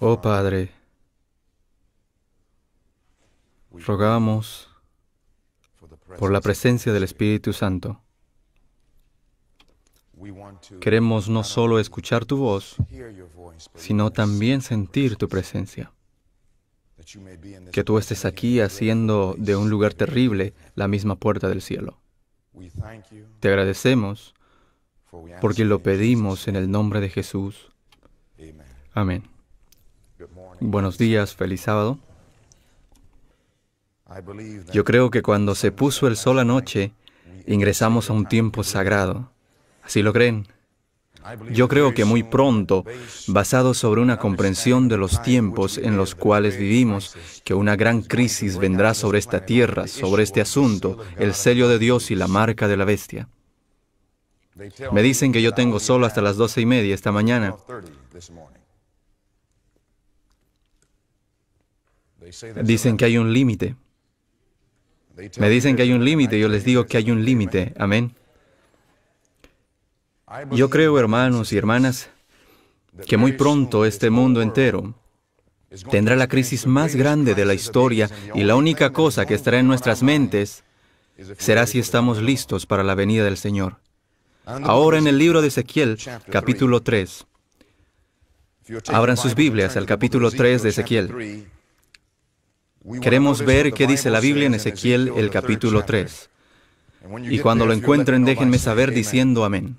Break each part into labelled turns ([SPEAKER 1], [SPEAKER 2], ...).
[SPEAKER 1] Oh Padre, rogamos por la presencia del Espíritu Santo. Queremos no solo escuchar tu voz, sino también sentir tu presencia. Que tú estés aquí haciendo de un lugar terrible la misma puerta del cielo. Te agradecemos porque lo pedimos en el nombre de Jesús. Amén. Buenos días, feliz sábado. Yo creo que cuando se puso el sol anoche, ingresamos a un tiempo sagrado. ¿Así lo creen? Yo creo que muy pronto, basado sobre una comprensión de los tiempos en los cuales vivimos, que una gran crisis vendrá sobre esta tierra, sobre este asunto, el sello de Dios y la marca de la bestia. Me dicen que yo tengo solo hasta las doce y media esta mañana. Dicen que hay un límite. Me dicen que hay un límite, yo les digo que hay un límite. Amén. Yo creo, hermanos y hermanas, que muy pronto este mundo entero tendrá la crisis más grande de la historia y la única cosa que estará en nuestras mentes será si estamos listos para la venida del Señor. Ahora en el libro de Ezequiel, capítulo 3. Abran sus Biblias al capítulo 3 de Ezequiel. Queremos ver qué dice la Biblia en Ezequiel el capítulo 3. Y cuando lo encuentren, déjenme saber diciendo amén.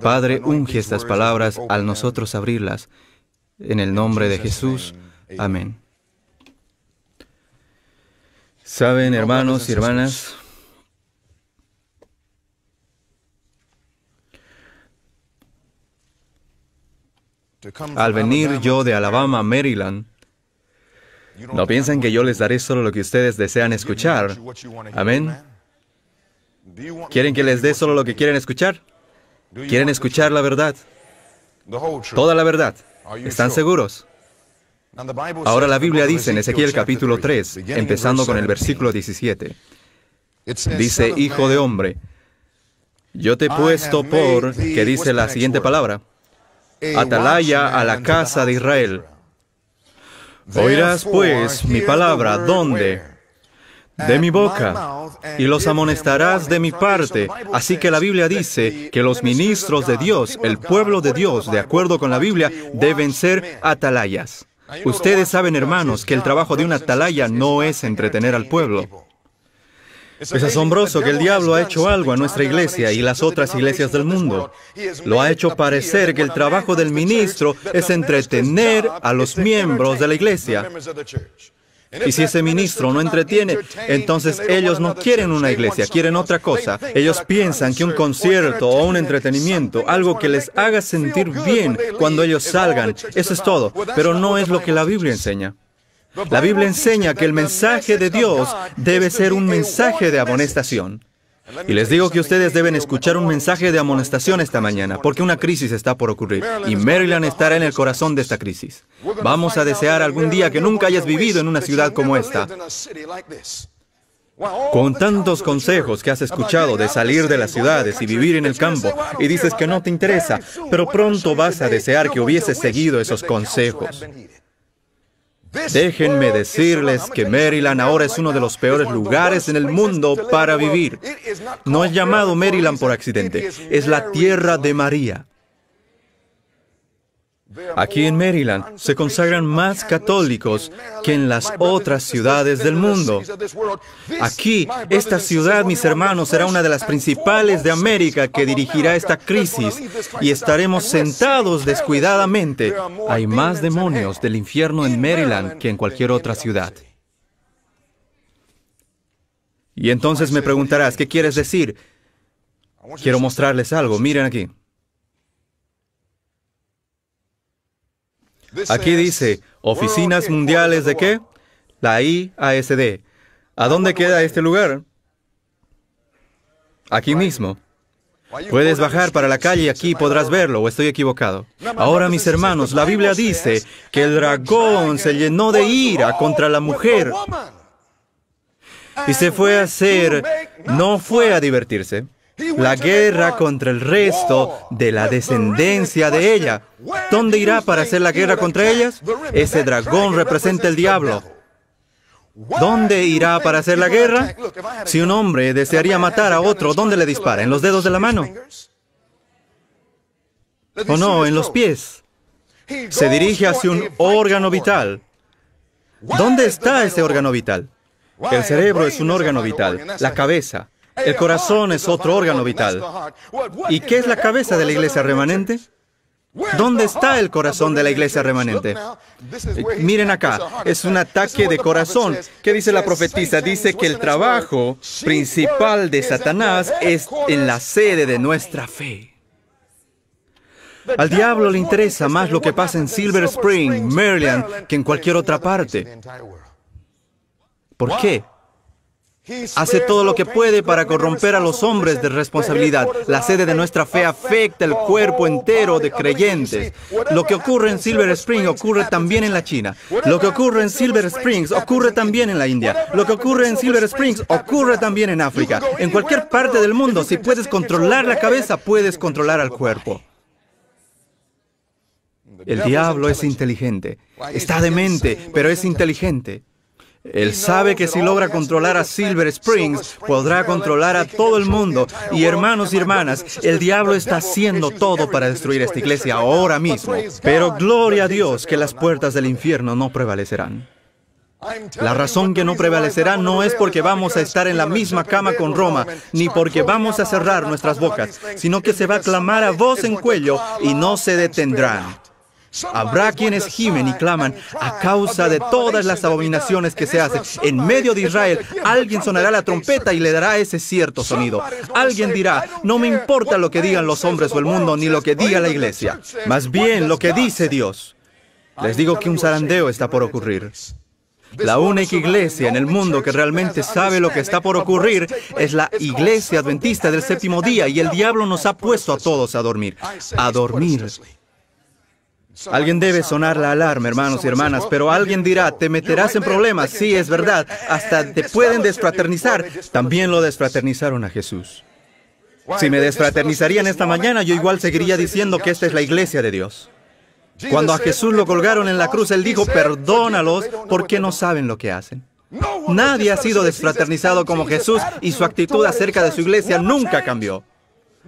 [SPEAKER 1] Padre, unge estas palabras al nosotros abrirlas. En el nombre de Jesús, amén. Saben, hermanos y hermanas, al venir yo de Alabama Maryland, no piensen que yo les daré solo lo que ustedes desean escuchar. Amén. ¿Quieren que les dé solo lo que quieren escuchar? ¿Quieren escuchar la verdad? Toda la verdad. ¿Están seguros? Ahora la Biblia dice en Ezequiel capítulo 3, empezando con el versículo 17, dice, Hijo de hombre, yo te he puesto por, que dice la siguiente palabra, atalaya a la casa de Israel. Oirás pues mi palabra, ¿dónde? De mi boca, y los amonestarás de mi parte. Así que la Biblia dice que los ministros de Dios, el pueblo de Dios, de acuerdo con la Biblia, deben ser atalayas. Ustedes saben, hermanos, que el trabajo de una atalaya no es entretener al pueblo. Es asombroso que el diablo ha hecho algo a nuestra iglesia y las otras iglesias del mundo. Lo ha hecho parecer que el trabajo del ministro es entretener a los miembros de la iglesia. Y si ese ministro no entretiene, entonces ellos no quieren una iglesia, quieren otra cosa. Ellos piensan que un concierto o un entretenimiento, algo que les haga sentir bien cuando ellos salgan, eso es todo. Pero no es lo que la Biblia enseña. La Biblia enseña que el mensaje de Dios debe ser un mensaje de amonestación. Y les digo que ustedes deben escuchar un mensaje de amonestación esta mañana, porque una crisis está por ocurrir, y Maryland estará en el corazón de esta crisis. Vamos a desear algún día que nunca hayas vivido en una ciudad como esta. Con tantos consejos que has escuchado de salir de las ciudades y vivir en el campo, y dices que no te interesa, pero pronto vas a desear que hubieses seguido esos consejos. Déjenme decirles que Maryland ahora es uno de los peores lugares en el mundo para vivir. No es llamado Maryland por accidente, es la tierra de María. Aquí en Maryland se consagran más católicos que en las otras ciudades del mundo. Aquí, esta ciudad, mis hermanos, será una de las principales de América que dirigirá esta crisis y estaremos sentados descuidadamente. Hay más demonios del infierno en Maryland que en cualquier otra ciudad. Y entonces me preguntarás, ¿qué quieres decir? Quiero mostrarles algo. Miren aquí. Aquí dice, oficinas mundiales de qué? La IASD. ¿A dónde queda este lugar? Aquí mismo. Puedes bajar para la calle y aquí podrás verlo, o estoy equivocado. Ahora, mis hermanos, la Biblia dice que el dragón se llenó de ira contra la mujer y se fue a hacer, no fue a divertirse la guerra contra el resto de la descendencia de ella. ¿Dónde irá para hacer la guerra contra ellas? Ese dragón representa el diablo. ¿Dónde irá para hacer la guerra? Si un hombre desearía matar a otro, ¿dónde le dispara? ¿En los dedos de la mano? ¿O no? ¿En los pies? Se dirige hacia un órgano vital. ¿Dónde está ese órgano vital? El cerebro es un órgano vital, la cabeza. El corazón es otro órgano vital. ¿Y qué es la cabeza de la iglesia remanente? ¿Dónde está el corazón de la iglesia remanente? Eh, miren acá, es un ataque de corazón. ¿Qué dice la profetisa? Dice que el trabajo principal de Satanás es en la sede de nuestra fe. Al diablo le interesa más lo que pasa en Silver Spring, Maryland, que en cualquier otra parte. ¿Por qué? Hace todo lo que puede para corromper a los hombres de responsabilidad. La sede de nuestra fe afecta el cuerpo entero de creyentes. Lo que ocurre en Silver Spring ocurre también en la China. Lo que ocurre en Silver Springs ocurre también en la India. Lo que ocurre en Silver Springs ocurre también en África. En cualquier parte del mundo, si puedes controlar la cabeza, puedes controlar al cuerpo. El diablo es inteligente. Está demente, pero es inteligente. Él sabe que si logra controlar a Silver Springs, podrá controlar a todo el mundo. Y hermanos y hermanas, el diablo está haciendo todo para destruir esta iglesia ahora mismo. Pero gloria a Dios que las puertas del infierno no prevalecerán. La razón que no prevalecerá no es porque vamos a estar en la misma cama con Roma, ni porque vamos a cerrar nuestras bocas, sino que se va a clamar a voz en cuello y no se detendrán. Habrá quienes gimen y claman a causa de todas las abominaciones que se hacen. En medio de Israel, alguien sonará la trompeta y le dará ese cierto sonido. Alguien dirá, no me importa lo que digan los hombres o el mundo, ni lo que diga la iglesia. Más bien lo que dice Dios. Les digo que un zarandeo está por ocurrir. La única iglesia en el mundo que realmente sabe lo que está por ocurrir es la iglesia adventista del séptimo día y el diablo nos ha puesto a todos a dormir. A dormir. Alguien debe sonar la alarma, hermanos y hermanas, pero alguien dirá, te meterás en problemas. Sí, es verdad, hasta te pueden desfraternizar. También lo desfraternizaron a Jesús. Si me desfraternizarían esta mañana, yo igual seguiría diciendo que esta es la iglesia de Dios. Cuando a Jesús lo colgaron en la cruz, él dijo, perdónalos porque no saben lo que hacen. Nadie ha sido desfraternizado como Jesús y su actitud acerca de su iglesia nunca cambió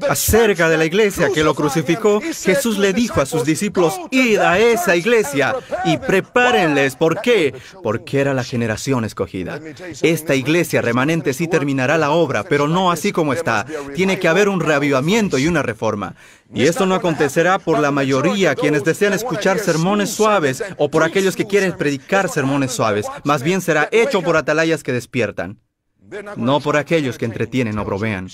[SPEAKER 1] acerca de la iglesia que lo crucificó, Jesús le dijo a sus discípulos, id a esa iglesia y prepárenles. ¿Por qué? Porque era la generación escogida. Esta iglesia remanente sí terminará la obra, pero no así como está. Tiene que haber un reavivamiento y una reforma. Y esto no acontecerá por la mayoría quienes desean escuchar sermones suaves o por aquellos que quieren predicar sermones suaves. Más bien será hecho por atalayas que despiertan, no por aquellos que entretienen o provean.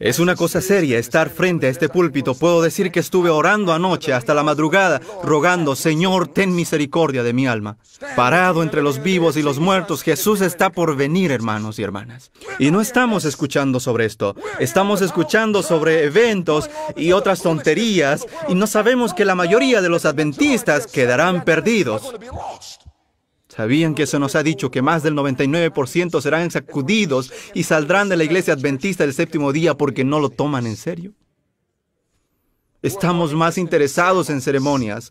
[SPEAKER 1] Es una cosa seria estar frente a este púlpito. Puedo decir que estuve orando anoche hasta la madrugada, rogando, Señor, ten misericordia de mi alma. Parado entre los vivos y los muertos, Jesús está por venir, hermanos y hermanas. Y no estamos escuchando sobre esto. Estamos escuchando sobre eventos y otras tonterías y no sabemos que la mayoría de los adventistas quedarán perdidos. ¿Sabían que se nos ha dicho que más del 99% serán sacudidos y saldrán de la iglesia adventista el séptimo día porque no lo toman en serio? Estamos más interesados en ceremonias.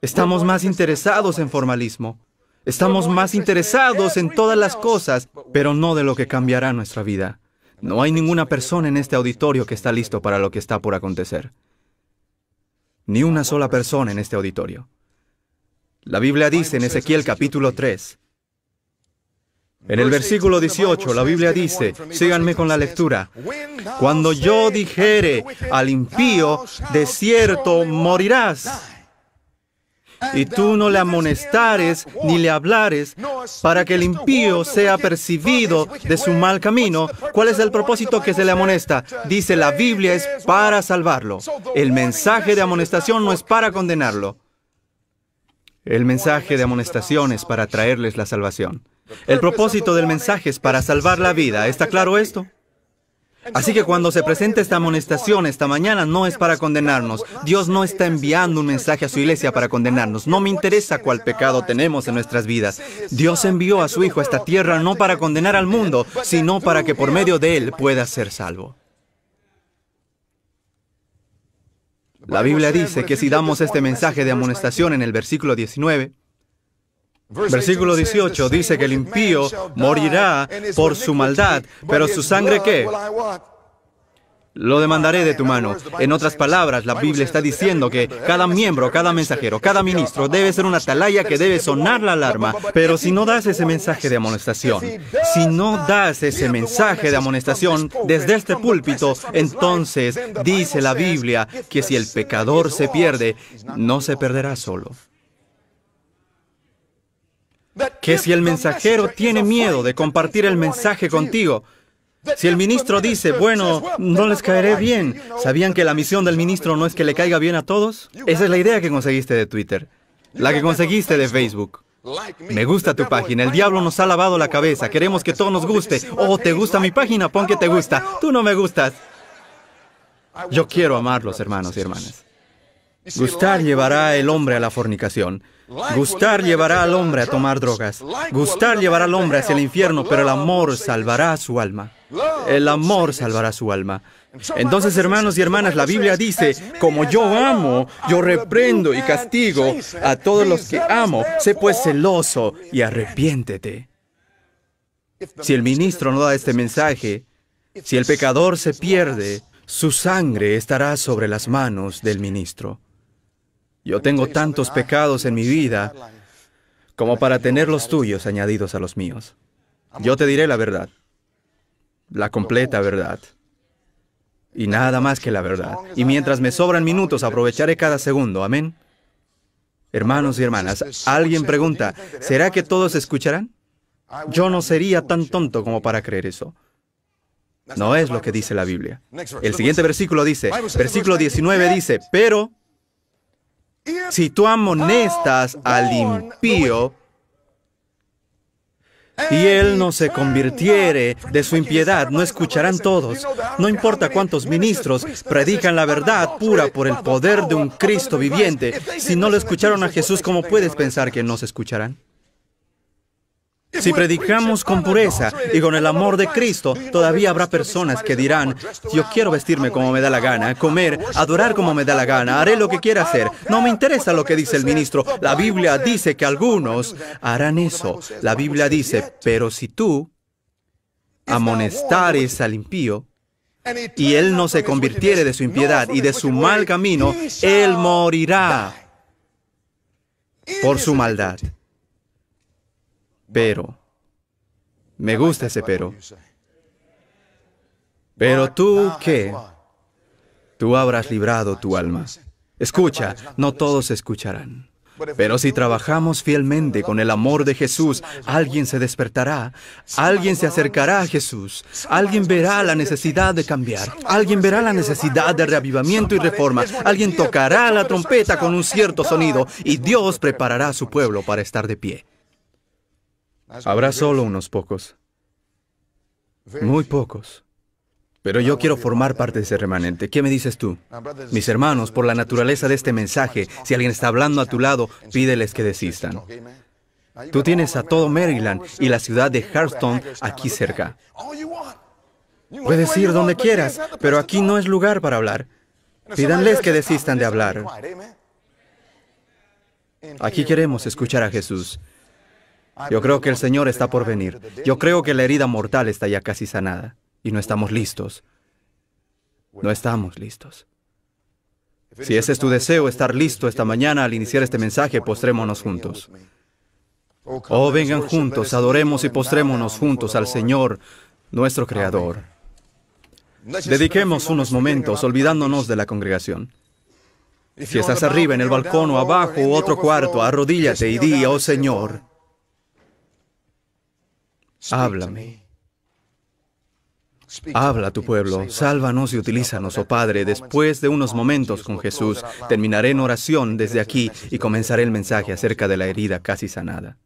[SPEAKER 1] Estamos más interesados en formalismo. Estamos más interesados en todas las cosas, pero no de lo que cambiará nuestra vida. No hay ninguna persona en este auditorio que está listo para lo que está por acontecer. Ni una sola persona en este auditorio. La Biblia dice en Ezequiel capítulo 3, en el versículo 18, la Biblia dice, síganme con la lectura, cuando yo dijere al impío, de cierto morirás, y tú no le amonestares ni le hablares para que el impío sea percibido de su mal camino, ¿cuál es el propósito que se le amonesta? Dice la Biblia es para salvarlo. El mensaje de amonestación no es para condenarlo el mensaje de amonestación es para traerles la salvación. El propósito del mensaje es para salvar la vida. ¿Está claro esto? Así que cuando se presenta esta amonestación esta mañana no es para condenarnos. Dios no está enviando un mensaje a su iglesia para condenarnos. No me interesa cuál pecado tenemos en nuestras vidas. Dios envió a su Hijo a esta tierra no para condenar al mundo, sino para que por medio de Él pueda ser salvo. La Biblia dice que si damos este mensaje de amonestación en el versículo 19, Versículo 18 dice que el impío morirá por su maldad, pero su sangre qué? Lo demandaré de tu mano. En otras palabras, la Biblia está diciendo que cada miembro, cada mensajero, cada ministro debe ser una atalaya que debe sonar la alarma. Pero si no das ese mensaje de amonestación, si no das ese mensaje de amonestación desde este púlpito, entonces dice la Biblia que si el pecador se pierde, no se perderá solo. Que si el mensajero tiene miedo de compartir el mensaje contigo, si el ministro dice, bueno, no les caeré bien, ¿sabían que la misión del ministro no es que le caiga bien a todos? Esa es la idea que conseguiste de Twitter, la que conseguiste de Facebook. Me gusta tu página, el diablo nos ha lavado la cabeza, queremos que todo nos guste. Oh, ¿te gusta mi página? Pon que te gusta, tú no me gustas. Yo quiero amarlos, hermanos y hermanas. Gustar llevará al hombre a la fornicación. Gustar llevará al hombre a tomar drogas. Gustar llevará al hombre hacia el infierno, pero el amor salvará su alma. El amor salvará su alma. Entonces, hermanos y hermanas, la Biblia dice, como yo amo, yo reprendo y castigo a todos los que amo. Sé pues celoso y arrepiéntete. Si el ministro no da este mensaje, si el pecador se pierde, su sangre estará sobre las manos del ministro. Yo tengo tantos pecados en mi vida como para tener los tuyos añadidos a los míos. Yo te diré la verdad, la completa verdad, y nada más que la verdad. Y mientras me sobran minutos, aprovecharé cada segundo. Amén. Hermanos y hermanas, alguien pregunta, ¿será que todos escucharán? Yo no sería tan tonto como para creer eso. No es lo que dice la Biblia. El siguiente versículo dice, versículo 19 dice, pero si tú amonestas oh, al impío y él no se convirtiere de su impiedad, no escucharán todos. No importa cuántos ministros predican la verdad pura por el poder de un Cristo viviente. Si no lo escucharon a Jesús, ¿cómo puedes pensar que no se escucharán? Si predicamos con pureza y con el amor de Cristo, todavía habrá personas que dirán, yo quiero vestirme como me da la gana, comer, adorar como me da la gana, haré lo que quiera hacer. No me interesa lo que dice el ministro. La Biblia dice que algunos harán eso. La Biblia dice, pero si tú amonestares al impío, y él no se convirtiere de su impiedad y de su mal camino, él morirá por su maldad pero. Me gusta ese pero. Pero tú qué? Tú habrás librado tu alma. Escucha, no todos escucharán. Pero si trabajamos fielmente con el amor de Jesús, alguien se despertará, alguien se acercará a Jesús, alguien verá la necesidad de cambiar, alguien verá la necesidad de reavivamiento y reforma, alguien tocará la trompeta con un cierto sonido y Dios preparará a su pueblo para estar de pie. Habrá solo unos pocos. Muy pocos. Pero yo quiero formar parte de ese remanente. ¿Qué me dices tú? Mis hermanos, por la naturaleza de este mensaje, si alguien está hablando a tu lado, pídeles que desistan. Tú tienes a todo Maryland y la ciudad de Hearthstone aquí cerca. Puedes ir donde quieras, pero aquí no es lugar para hablar. Pídanles que desistan de hablar. Aquí queremos escuchar a Jesús. Yo creo que el Señor está por venir. Yo creo que la herida mortal está ya casi sanada y no estamos listos. No estamos listos. Si ese es tu deseo, estar listo esta mañana al iniciar este mensaje, postrémonos juntos. Oh, vengan juntos, adoremos y postrémonos juntos al Señor, nuestro Creador. Dediquemos unos momentos olvidándonos de la congregación. Si estás arriba en el balcón o abajo u otro cuarto, arrodíllate y di, oh Señor, Háblame. Habla tu pueblo, sálvanos y utilízanos, oh Padre. Después de unos momentos con Jesús, terminaré en oración desde aquí y comenzaré el mensaje acerca de la herida casi sanada.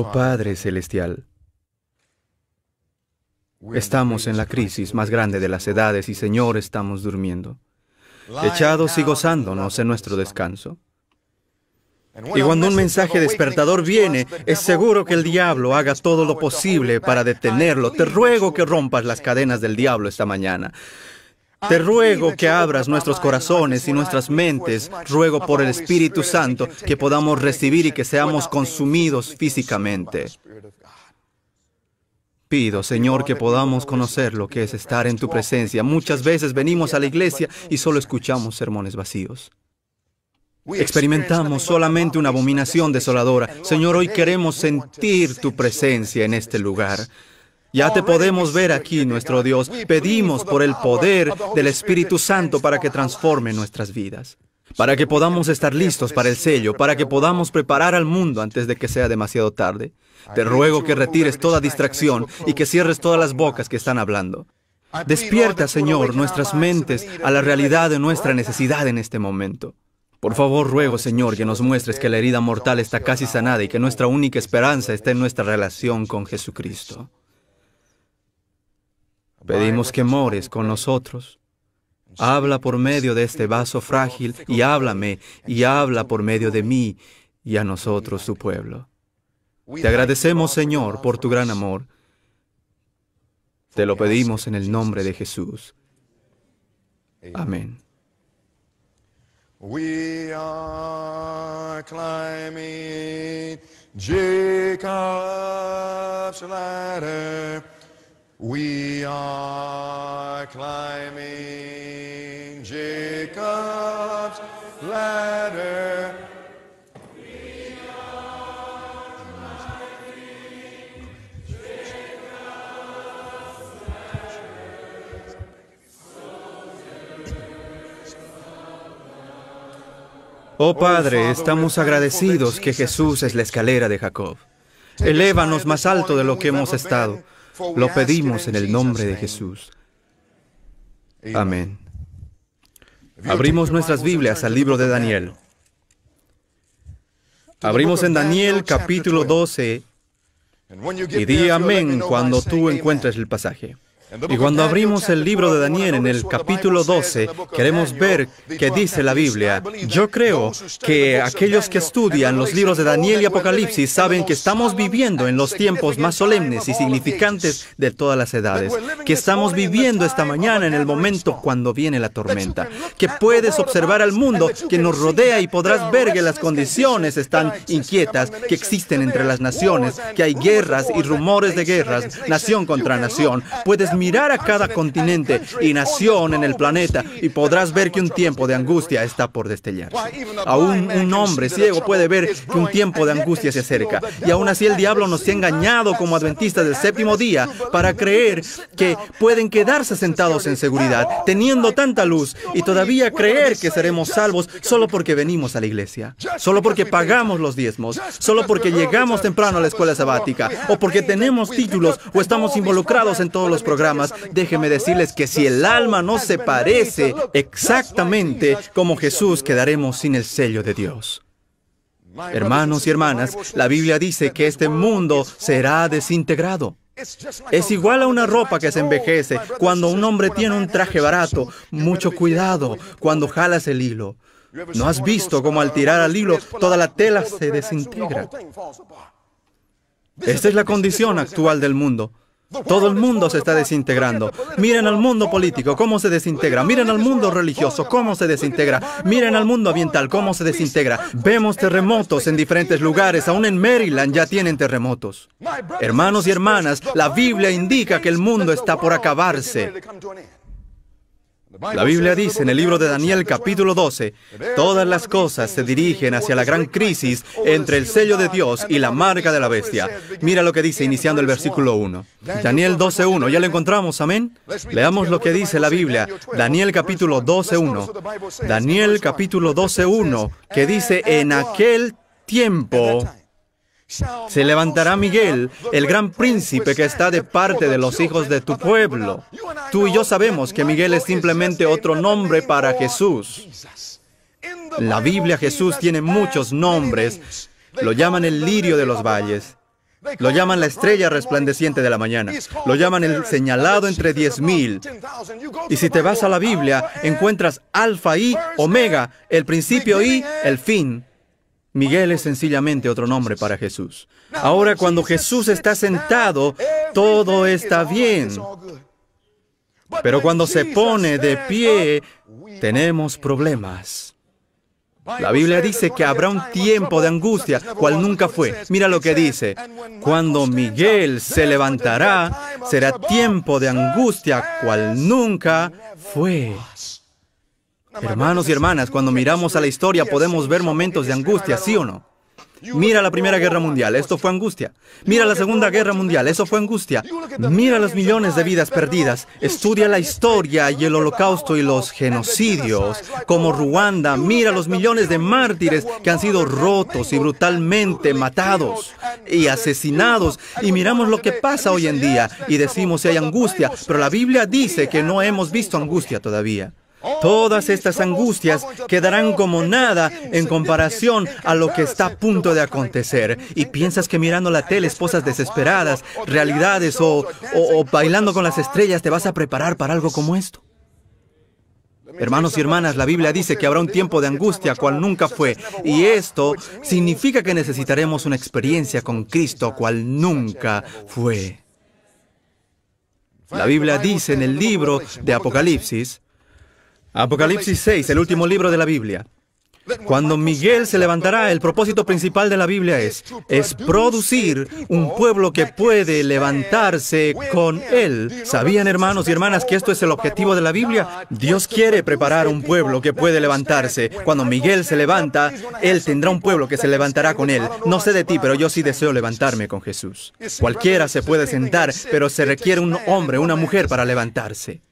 [SPEAKER 1] Oh Padre Celestial, estamos en la crisis más grande de las edades y Señor, estamos durmiendo, echados y gozándonos en nuestro descanso. Y cuando un mensaje despertador viene, es seguro que el diablo haga todo lo posible para detenerlo. Te ruego que rompas las cadenas del diablo esta mañana. Te ruego que abras nuestros corazones y nuestras mentes. Ruego por el Espíritu Santo que podamos recibir y que seamos consumidos físicamente. Pido, Señor, que podamos conocer lo que es estar en tu presencia. Muchas veces venimos a la iglesia y solo escuchamos sermones vacíos. Experimentamos solamente una abominación desoladora. Señor, hoy queremos sentir tu presencia en este lugar. Ya te podemos ver aquí, nuestro Dios. Pedimos por el poder del Espíritu Santo para que transforme nuestras vidas, para que podamos estar listos para el sello, para que podamos preparar al mundo antes de que sea demasiado tarde. Te ruego que retires toda distracción y que cierres todas las bocas que están hablando. Despierta, Señor, nuestras mentes a la realidad de nuestra necesidad en este momento. Por favor, ruego, Señor, que nos muestres que la herida mortal está casi sanada y que nuestra única esperanza está en nuestra relación con Jesucristo. Pedimos que mores con nosotros. Habla por medio de este vaso frágil y háblame y habla por medio de mí y a nosotros tu pueblo. Te agradecemos, Señor, por tu gran amor. Te lo pedimos en el nombre de Jesús. Amén. We are climbing Jacob's ladder. Oh Padre, estamos agradecidos que Jesús es la escalera de Jacob. Elévanos más alto de lo que hemos estado. Lo pedimos en el nombre de Jesús. Amén. Abrimos nuestras Biblias al libro de Daniel. Abrimos en Daniel capítulo 12 y di amén cuando tú encuentres el pasaje. Y cuando abrimos el libro de Daniel en el capítulo 12, queremos ver qué dice la Biblia. Yo creo que aquellos que estudian los libros de Daniel y Apocalipsis saben que estamos viviendo en los tiempos más solemnes y significantes de todas las edades, que estamos viviendo esta mañana en el momento cuando viene la tormenta, que puedes observar al mundo que nos rodea y podrás ver que las condiciones están inquietas, que existen entre las naciones, que hay guerras y rumores de guerras, nación contra nación. Puedes mirar a cada continente y nación en el planeta y podrás ver que un tiempo de angustia está por destellar. Aún un hombre ciego puede ver que un tiempo de angustia se acerca. Y aún así el diablo nos ha engañado como adventistas del séptimo día para creer que pueden quedarse sentados en seguridad, teniendo tanta luz, y todavía creer que seremos salvos solo porque venimos a la iglesia, solo porque pagamos los diezmos, solo porque llegamos temprano a la escuela sabática, o porque tenemos títulos o estamos involucrados en todos los programas déjeme decirles que si el alma no se parece exactamente como Jesús, quedaremos sin el sello de Dios. Hermanos y hermanas, la Biblia dice que este mundo será desintegrado. Es igual a una ropa que se envejece. Cuando un hombre tiene un traje barato, mucho cuidado cuando jalas el hilo. ¿No has visto cómo al tirar al hilo toda la tela se desintegra? Esta es la condición actual del mundo. Todo el mundo se está desintegrando. Miren al mundo político, cómo se desintegra. Miren al mundo religioso, cómo se desintegra. Miren al mundo ambiental, cómo se desintegra. Vemos terremotos en diferentes lugares. Aún en Maryland ya tienen terremotos. Hermanos y hermanas, la Biblia indica que el mundo está por acabarse. La Biblia dice en el libro de Daniel capítulo 12, todas las cosas se dirigen hacia la gran crisis entre el sello de Dios y la marca de la bestia. Mira lo que dice iniciando el versículo 1. Daniel 12.1, ya lo encontramos, amén. Leamos lo que dice la Biblia, Daniel capítulo 12.1. Daniel capítulo 12.1, que dice, en aquel tiempo se levantará Miguel, el gran príncipe que está de parte de los hijos de tu pueblo. Tú y yo sabemos que Miguel es simplemente otro nombre para Jesús. La Biblia Jesús tiene muchos nombres. Lo llaman el lirio de los valles. Lo llaman la estrella resplandeciente de la mañana. Lo llaman el señalado entre diez mil. Y si te vas a la Biblia, encuentras alfa y omega, el principio y el fin. Miguel es sencillamente otro nombre para Jesús. Ahora cuando Jesús está sentado, todo está bien. Pero cuando se pone de pie, tenemos problemas. La Biblia dice que habrá un tiempo de angustia, cual nunca fue. Mira lo que dice. Cuando Miguel se levantará, será tiempo de angustia, cual nunca fue. Hermanos y hermanas, cuando miramos a la historia podemos ver momentos de angustia, ¿sí o no? Mira la Primera Guerra Mundial, esto fue angustia. Mira la Segunda Guerra Mundial, eso fue angustia. Mira los millones de vidas perdidas. Estudia la historia y el holocausto y los genocidios, como Ruanda. Mira los millones de mártires que han sido rotos y brutalmente matados y asesinados. Y miramos lo que pasa hoy en día y decimos si hay angustia, pero la Biblia dice que no hemos visto angustia todavía. Todas estas angustias quedarán como nada en comparación a lo que está a punto de acontecer. Y piensas que mirando la tele, esposas desesperadas, realidades o, bailando con las estrellas te vas a preparar para algo como esto. Hermanos y hermanas, la Biblia dice que habrá un tiempo de angustia cual nunca fue, y esto significa que necesitaremos una experiencia con Cristo cual nunca fue. La Biblia dice en el libro de Apocalipsis, Apocalipsis 6, el último libro de la Biblia. Cuando Miguel se levantará, el propósito principal de la Biblia es, es producir un pueblo que puede levantarse con él. ¿Sabían, hermanos y hermanas, que esto es el objetivo de la Biblia? Dios quiere preparar un pueblo que puede levantarse. Cuando Miguel se levanta, él tendrá un pueblo que se levantará con él. No sé de ti, pero yo sí deseo levantarme con Jesús. Cualquiera se puede sentar, pero se requiere un hombre, una mujer para levantarse.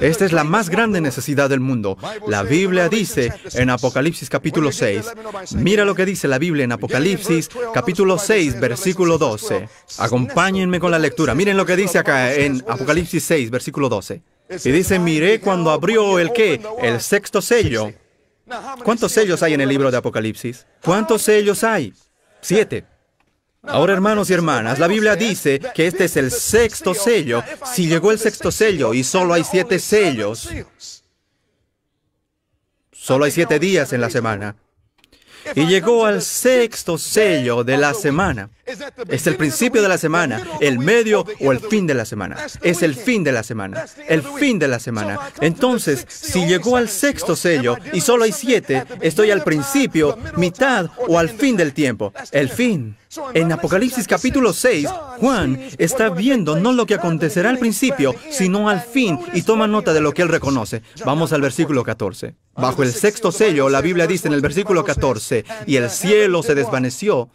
[SPEAKER 1] Esta es la más grande necesidad del mundo. La Biblia dice en Apocalipsis capítulo 6, mira lo que dice la Biblia en Apocalipsis capítulo 6, versículo 12. Acompáñenme con la lectura. Miren lo que dice acá en Apocalipsis 6, versículo 12. Y dice, miré cuando abrió el qué, el sexto sello. ¿Cuántos sellos hay en el libro de Apocalipsis? ¿Cuántos sellos hay? Siete. Ahora, hermanos y hermanas, la Biblia dice que este es el sexto sello. Si llegó el sexto sello y solo hay siete sellos, solo hay siete días en la semana. Y llegó al sexto sello de la semana. Es el principio de la semana, el medio o el fin de la semana. Es el fin de la semana, el fin de la semana. Entonces, si llegó al sexto sello y solo hay siete, estoy al principio, mitad o al fin del tiempo. El fin. En Apocalipsis capítulo 6, Juan está viendo no lo que acontecerá al principio, sino al fin, y toma nota de lo que él reconoce. Vamos al versículo 14. Bajo el sexto sello, la Biblia dice en el versículo 14, y el cielo se desvaneció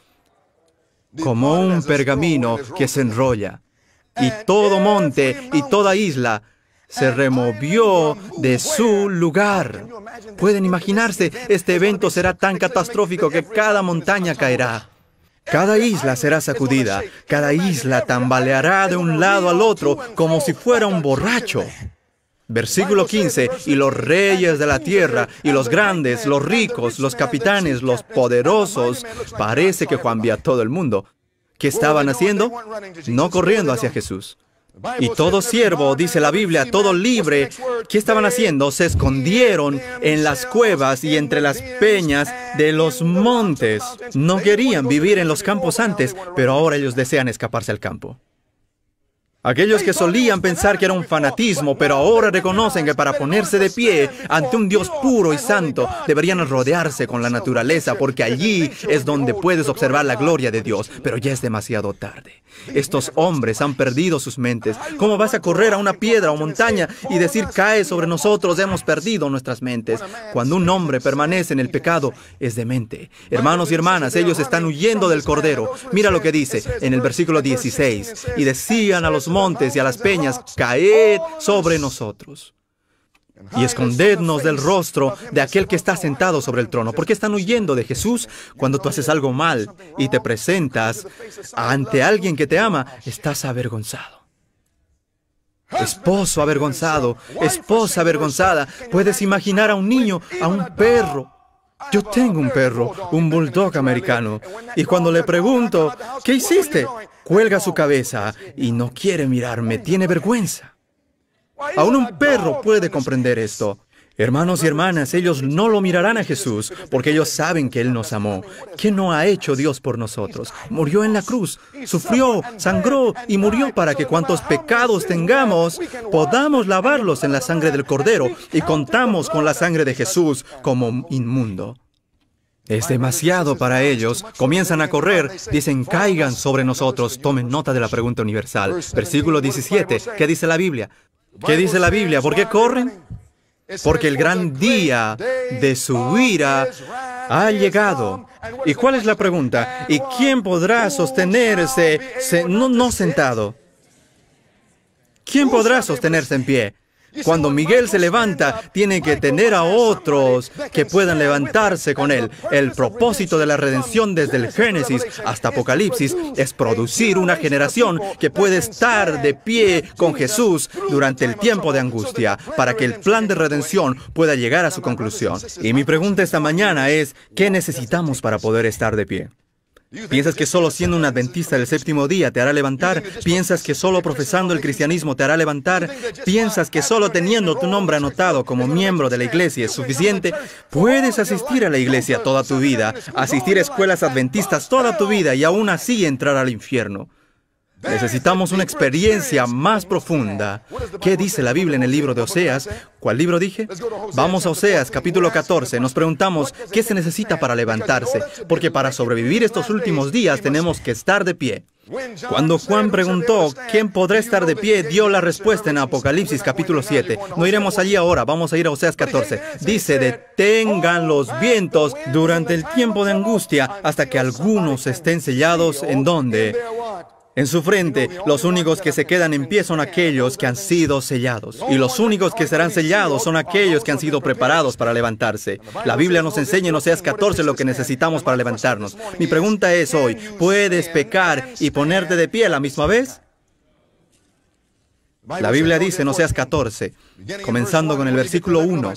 [SPEAKER 1] como un pergamino que se enrolla. Y todo monte y toda isla se removió de su lugar. Pueden imaginarse, este evento será tan catastrófico que cada montaña caerá. Cada isla será sacudida, cada isla tambaleará de un lado al otro como si fuera un borracho. Versículo 15, y los reyes de la tierra, y los grandes, los ricos, los capitanes, los poderosos, parece que Juan vio a todo el mundo. ¿Qué estaban haciendo? No corriendo hacia Jesús. Y todo siervo, dice la Biblia, todo libre, ¿qué estaban haciendo? Se escondieron en las cuevas y entre las peñas de los montes. No querían vivir en los campos antes, pero ahora ellos desean escaparse al campo. Aquellos que solían pensar que era un fanatismo, pero ahora reconocen que para ponerse de pie ante un Dios puro y santo, deberían rodearse con la naturaleza, porque allí es donde puedes observar la gloria de Dios, pero ya es demasiado tarde. Estos hombres han perdido sus mentes. ¿Cómo vas a correr a una piedra o montaña y decir, cae sobre nosotros, hemos perdido nuestras mentes? Cuando un hombre permanece en el pecado, es demente. Hermanos y hermanas, ellos están huyendo del Cordero. Mira lo que dice en el versículo 16. Y decían a los montes y a las peñas, caed sobre nosotros. Y escondednos del rostro de aquel que está sentado sobre el trono. Porque están huyendo de Jesús cuando tú haces algo mal y te presentas ante alguien que te ama? Estás avergonzado. Esposo avergonzado, esposa avergonzada. Puedes imaginar a un niño, a un perro, yo tengo un perro, un bulldog americano, y cuando le pregunto, ¿qué hiciste? Cuelga su cabeza y no quiere mirarme, tiene vergüenza. Aún un perro puede comprender esto. Hermanos y hermanas, ellos no lo mirarán a Jesús porque ellos saben que Él nos amó. ¿Qué no ha hecho Dios por nosotros? Murió en la cruz, sufrió, sangró y murió para que cuantos pecados tengamos podamos lavarlos en la sangre del Cordero y contamos con la sangre de Jesús como inmundo. Es demasiado para ellos. Comienzan a correr, dicen, caigan sobre nosotros. Tomen nota de la pregunta universal. Versículo 17, ¿qué dice la Biblia? ¿Qué dice la Biblia? ¿Por qué corren? porque el gran día de su ira ha llegado. ¿Y cuál es la pregunta? ¿Y quién podrá sostenerse no sentado? ¿Quién podrá sostenerse en pie? Cuando Miguel se levanta, tiene que tener a otros que puedan levantarse con él. El propósito de la redención desde el Génesis hasta Apocalipsis es producir una generación que puede estar de pie con Jesús durante el tiempo de angustia, para que el plan de redención pueda llegar a su conclusión. Y mi pregunta esta mañana es, ¿qué necesitamos para poder estar de pie? Piensas que solo siendo un adventista del séptimo día te hará levantar. Piensas que solo profesando el cristianismo te hará levantar. Piensas que solo teniendo tu nombre anotado como miembro de la iglesia es suficiente. Puedes asistir a la iglesia toda tu vida, asistir a escuelas adventistas toda tu vida y aún así entrar al infierno. Necesitamos una experiencia más profunda. ¿Qué dice la Biblia en el libro de Oseas? ¿Cuál libro dije? Vamos a Oseas capítulo 14. Nos preguntamos qué se necesita para levantarse, porque para sobrevivir estos últimos días tenemos que estar de pie. Cuando Juan preguntó, ¿quién podrá estar de pie? dio la respuesta en Apocalipsis capítulo 7. No iremos allí ahora, vamos a ir a Oseas 14. Dice, detengan los vientos durante el tiempo de angustia hasta que algunos estén sellados en donde? En su frente, los únicos que se quedan en pie son aquellos que han sido sellados. Y los únicos que serán sellados son aquellos que han sido preparados para levantarse. La Biblia nos enseña en seas 14 lo que necesitamos para levantarnos. Mi pregunta es hoy, ¿puedes pecar y ponerte de pie a la misma vez? La Biblia dice en seas 14, comenzando con el versículo 1,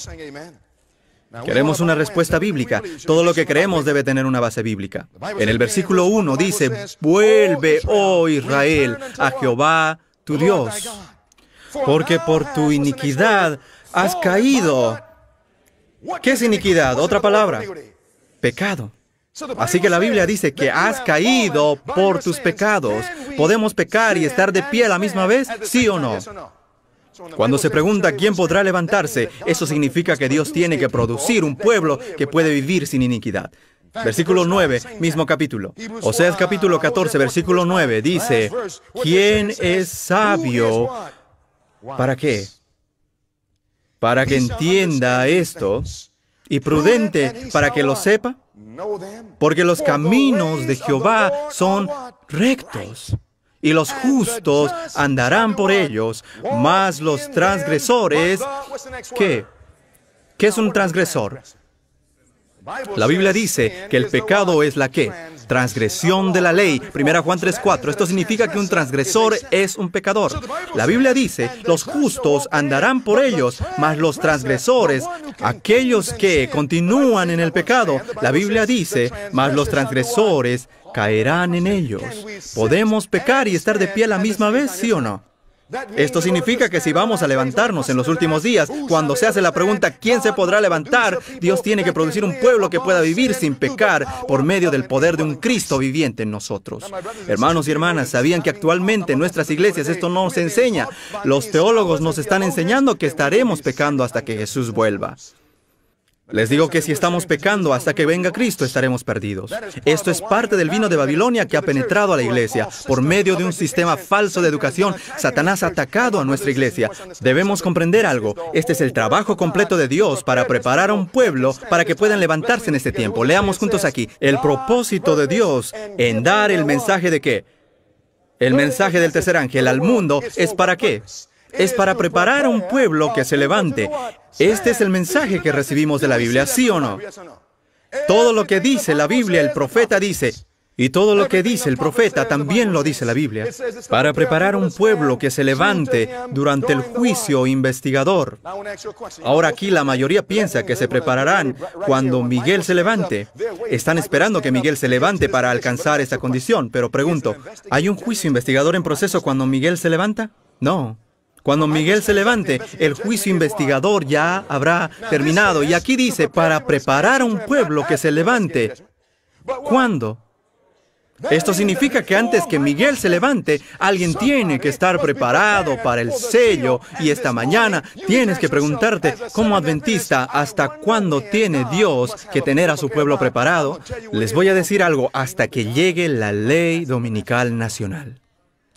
[SPEAKER 1] Ah, Queremos una respuesta bíblica. Todo lo que creemos debe tener una base bíblica. En el versículo 1 dice, vuelve, oh Israel, oh a Jehová tu Dios, porque por tu iniquidad has caído. ¿Qué es iniquidad? Otra palabra, pecado. Así que la Biblia dice que has caído por tus pecados. ¿Podemos pecar y estar de pie a la misma vez? ¿Sí o no? Cuando se pregunta quién podrá levantarse, eso significa que Dios tiene que producir un pueblo que puede vivir sin iniquidad. Versículo 9, mismo capítulo. Oseas capítulo 14, versículo 9 dice, ¿quién es sabio? ¿Para qué? Para que entienda esto y prudente para que lo sepa, porque los caminos de Jehová son rectos y los justos andarán por ellos, mas los transgresores, ¿qué? ¿Qué es un transgresor? La Biblia dice que el pecado es la que transgresión de la ley. Primera Juan 3:4. Esto significa que un transgresor es un pecador. La Biblia dice, los justos andarán por ellos, mas los transgresores, aquellos que continúan en el pecado, la Biblia dice, mas los transgresores caerán en ellos. ¿Podemos pecar y estar de pie a la misma vez, sí o no? Esto significa que si vamos a levantarnos en los últimos días, cuando se hace la pregunta ¿quién se podrá levantar? Dios tiene que producir un pueblo que pueda vivir sin pecar por medio del poder de un Cristo viviente en nosotros. Hermanos y hermanas, ¿sabían que actualmente en nuestras iglesias esto no nos enseña? Los teólogos nos están enseñando que estaremos pecando hasta que Jesús vuelva. Les digo que si estamos pecando hasta que venga Cristo estaremos perdidos. Esto es parte del vino de Babilonia que ha penetrado a la iglesia. Por medio de un sistema falso de educación, Satanás ha atacado a nuestra iglesia. Debemos comprender algo. Este es el trabajo completo de Dios para preparar a un pueblo para que puedan levantarse en este tiempo. Leamos juntos aquí. El propósito de Dios en dar el mensaje de qué? El mensaje del tercer ángel al mundo es para qué? es para preparar un pueblo que se levante. Este es el mensaje que recibimos de la Biblia, ¿sí o no? Todo lo este que dice la Biblia, el profeta dice, y todo lo este que dice el profeta también lo dice la Biblia, para preparar un pueblo que se levante durante el juicio investigador. Ahora aquí la mayoría piensa que se prepararán cuando Miguel se levante. Están esperando que Miguel se levante para alcanzar esta condición, pero pregunto, ¿hay un juicio investigador en proceso cuando Miguel se levanta? No. Cuando Miguel se levante, el juicio investigador ya habrá terminado. Y aquí dice, para preparar a un pueblo que se levante. ¿Cuándo? Esto significa que antes que Miguel se levante, alguien tiene que estar preparado para el sello. Y esta mañana tienes que preguntarte, como adventista, ¿hasta cuándo tiene Dios que tener a su pueblo preparado? Les voy a decir algo, hasta que llegue la ley dominical nacional.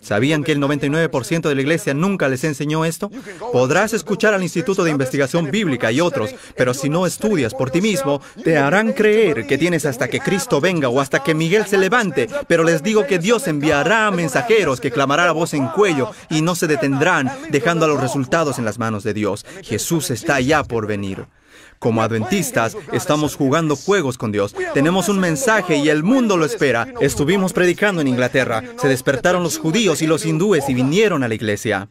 [SPEAKER 1] ¿Sabían que el 99% de la iglesia nunca les enseñó esto? Podrás escuchar al Instituto de Investigación Bíblica y otros, pero si no estudias por ti mismo, te harán creer que tienes hasta que Cristo venga o hasta que Miguel se levante, pero les digo que Dios enviará mensajeros que clamarán a voz en cuello y no se detendrán, dejando a los resultados en las manos de Dios. Jesús está ya por venir. Como adventistas, estamos jugando juegos con Dios. Tenemos un mensaje y el mundo lo espera. Estuvimos predicando en Inglaterra. Se despertaron los judíos y los hindúes y vinieron a la iglesia.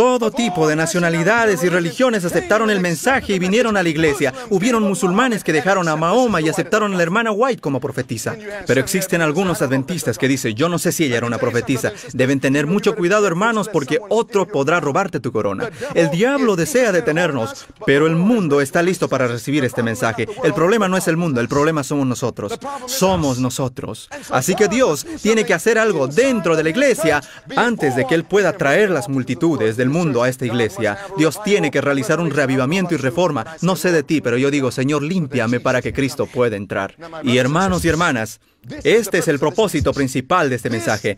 [SPEAKER 1] Todo tipo de nacionalidades y religiones aceptaron el mensaje y vinieron a la iglesia. Hubieron musulmanes que dejaron a Mahoma y aceptaron a la hermana White como profetisa. Pero existen algunos adventistas que dicen, yo no sé si ella era una profetisa. Deben tener mucho cuidado, hermanos, porque otro podrá robarte tu corona. El diablo desea detenernos, pero el mundo está listo para recibir este mensaje. El problema no es el mundo, el problema somos nosotros. Somos nosotros. Así que Dios tiene que hacer algo dentro de la iglesia antes de que Él pueda traer las multitudes del mundo a esta iglesia. Dios tiene que realizar un reavivamiento y reforma. No sé de ti, pero yo digo, Señor, límpiame para que Cristo pueda entrar. Y hermanos y hermanas, este es el propósito principal de este mensaje.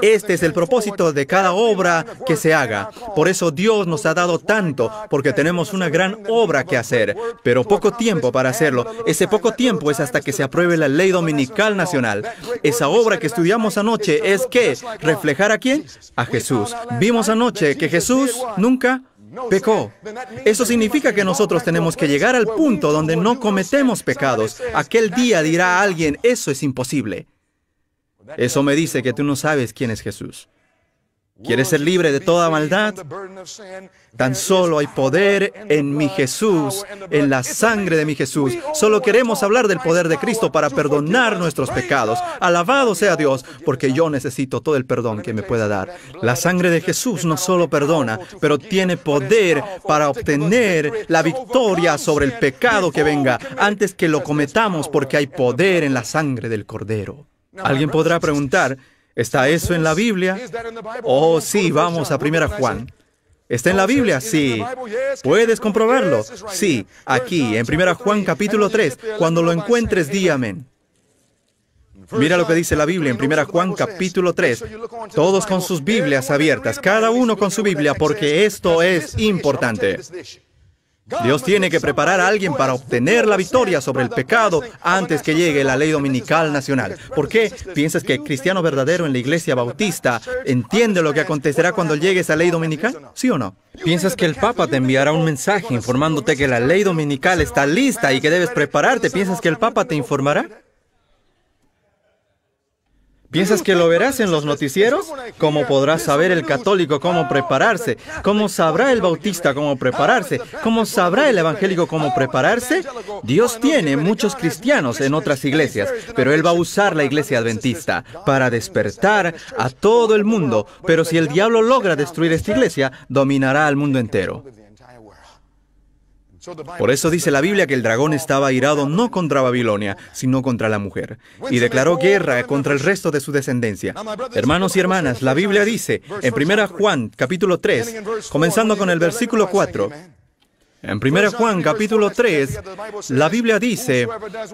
[SPEAKER 1] Este es el propósito de cada obra que se haga. Por eso Dios nos ha dado tanto, porque tenemos una gran obra que hacer, pero poco tiempo para hacerlo. Ese poco tiempo es hasta que se apruebe la ley dominical nacional. Esa obra que estudiamos anoche es que reflejar a quién? A Jesús. Vimos anoche que Jesús nunca pecó. Eso significa que nosotros tenemos que llegar al punto donde no cometemos pecados. Aquel día dirá alguien, eso es imposible. Eso me dice que tú no sabes quién es Jesús. ¿Quieres ser libre de toda maldad? Tan solo hay poder en mi Jesús, en la sangre de mi Jesús. Solo queremos hablar del poder de Cristo para perdonar nuestros pecados. Alabado sea Dios, porque yo necesito todo el perdón que me pueda dar. La sangre de Jesús no solo perdona, pero tiene poder para obtener la victoria sobre el pecado que venga antes que lo cometamos, porque hay poder en la sangre del Cordero. Alguien podrá preguntar, ¿Está eso en la Biblia? Oh, sí, vamos a Primera Juan. ¿Está en la Biblia? Sí. ¿Puedes comprobarlo? Sí, aquí, en Primera Juan capítulo 3. Cuando lo encuentres, di amén. Mira lo que dice la Biblia en 1 Juan capítulo 3. Todos con sus Biblias abiertas, cada uno con su Biblia, porque esto es importante. Dios tiene que preparar a alguien para obtener la victoria sobre el pecado antes que llegue la ley dominical nacional. ¿Por qué piensas que el cristiano verdadero en la iglesia bautista entiende lo que acontecerá cuando llegue esa ley dominical? ¿Sí o no? ¿Piensas que el Papa te enviará un mensaje informándote que la ley dominical está lista y que debes prepararte? ¿Piensas que el Papa te informará? ¿Piensas que lo verás en los noticieros? ¿Cómo podrá saber el católico cómo ah, prepararse? ¿Cómo sabrá el bautista cómo prepararse? ¿Cómo sabrá el evangélico cómo prepararse? Dios tiene muchos cristianos en otras iglesias, pero Él va a usar la iglesia adventista para despertar a todo el mundo. Pero si el diablo logra destruir esta iglesia, dominará al mundo entero. Por eso dice la Biblia que el dragón estaba irado no contra Babilonia, sino contra la mujer, y declaró guerra contra el resto de su descendencia. Hermanos y hermanas, la Biblia dice en 1 Juan capítulo 3, comenzando con el versículo 4, en 1 Juan capítulo 3, la Biblia dice,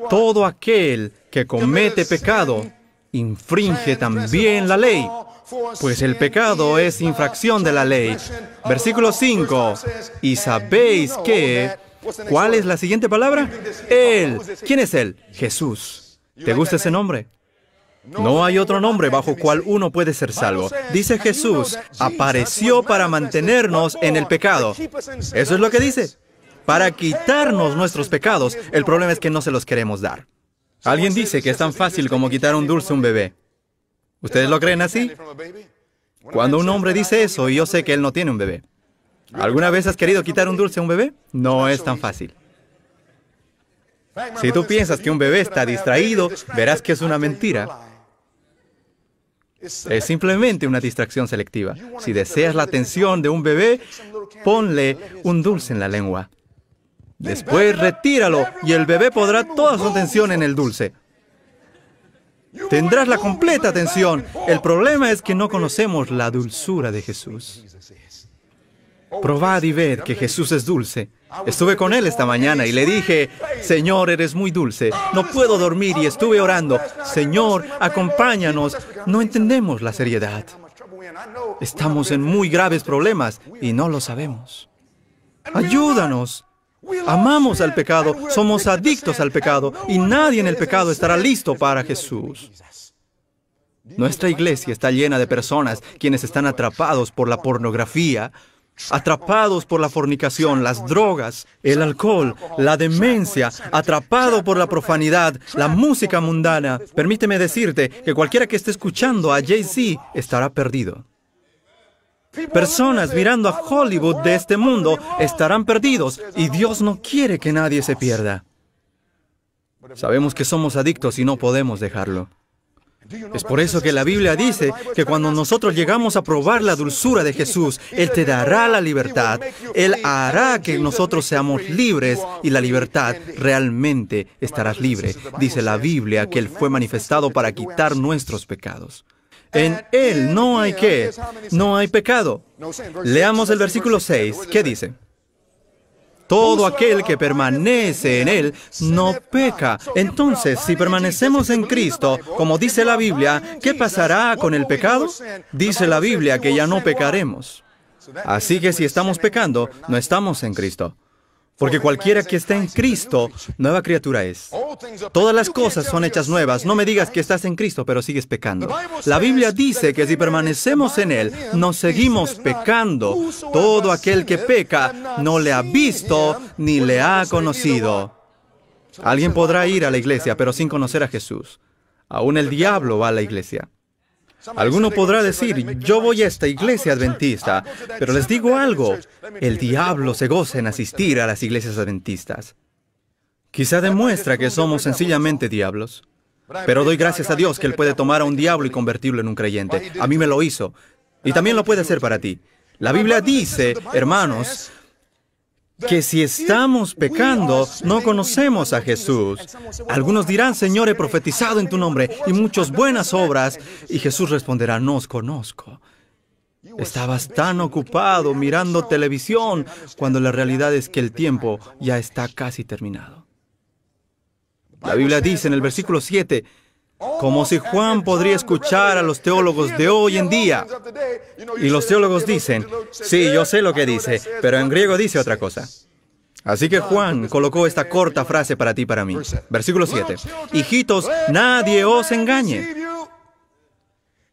[SPEAKER 1] todo aquel que comete pecado infringe también la ley, pues el pecado es infracción de la ley. Pues, Versículo 5. Pues, y sabéis que... Pues, ¿Cuál es la siguiente palabra? Él. ¿Quién es Él? Jesús. ¿Te gusta ese nombre? No hay otro nombre bajo cual uno puede ser salvo. Dice Jesús, apareció para mantenernos en el pecado. Eso es lo que dice. Para quitarnos nuestros pecados. El problema es que no se los queremos dar. Alguien dice que es tan fácil como quitar un dulce a un bebé. ¿Ustedes lo creen así? Cuando un hombre dice eso, y yo sé que él no tiene un bebé. ¿Alguna vez has querido quitar un dulce a un bebé? No es tan fácil. Si tú piensas que un bebé está distraído, verás que es una mentira. Es simplemente una distracción selectiva. Si deseas la atención de un bebé, ponle un dulce en la lengua. Después retíralo y el bebé podrá toda su atención en el dulce. Tendrás la completa atención. El problema es que no conocemos la dulzura de Jesús. Probad y ved que Jesús es dulce. Estuve con él esta mañana y le dije, Señor, eres muy dulce, no puedo dormir y estuve orando, Señor, acompáñanos. No entendemos la seriedad. Estamos en muy graves problemas y no lo sabemos. Ayúdanos. Amamos al pecado, somos adictos al pecado y nadie en el pecado estará listo para Jesús. Nuestra iglesia está llena de personas quienes están atrapados por la pornografía, atrapados por la fornicación, las drogas, el alcohol, la demencia, atrapado por la profanidad, la música mundana. Permíteme decirte que cualquiera que esté escuchando a Jay-Z estará perdido. Personas mirando a Hollywood de este mundo estarán perdidos y Dios no quiere que nadie se pierda. Sabemos que somos adictos y no podemos dejarlo. Es por eso que la Biblia dice que cuando nosotros llegamos a probar la dulzura de Jesús, Él te dará la libertad. Él hará que nosotros seamos libres y la libertad realmente estarás libre. Dice la Biblia que Él fue manifestado para quitar nuestros pecados. En Él no hay qué, no hay pecado. Leamos el versículo 6. ¿Qué dice? Todo aquel que permanece en Él no peca. Entonces, si permanecemos en Cristo, como dice la Biblia, ¿qué pasará con el pecado? Dice la Biblia que ya no pecaremos. Así que si estamos pecando, no estamos en Cristo. Porque cualquiera que está en Cristo, nueva criatura es. Todas las cosas son hechas nuevas. No me digas que estás en Cristo, pero sigues pecando. La Biblia dice que si permanecemos en Él, nos seguimos pecando. Todo aquel que peca no le ha visto ni le ha conocido. Alguien podrá ir a la iglesia, pero sin conocer a Jesús. Aún el diablo va a la iglesia. Alguno podrá decir, yo voy a esta iglesia adventista, pero les digo algo, el diablo se goza en asistir a las iglesias adventistas. Quizá demuestra que somos sencillamente diablos, pero doy gracias a Dios que Él puede tomar a un diablo y convertirlo en un creyente. A mí me lo hizo, y también lo puede hacer para ti. La Biblia dice, hermanos, que si estamos pecando, no conocemos a Jesús. Algunos dirán, Señor, he profetizado en tu nombre y muchas buenas obras. Y Jesús responderá, no os conozco. Estabas tan ocupado mirando televisión cuando la realidad es que el tiempo ya está casi terminado. La Biblia dice en el versículo 7, como si Juan podría escuchar a los teólogos de hoy en día, y los teólogos dicen, sí, yo sé lo que dice, pero en griego dice otra cosa. Así que Juan colocó esta corta frase para ti, para mí. Versículo 7. Hijitos, nadie os engañe.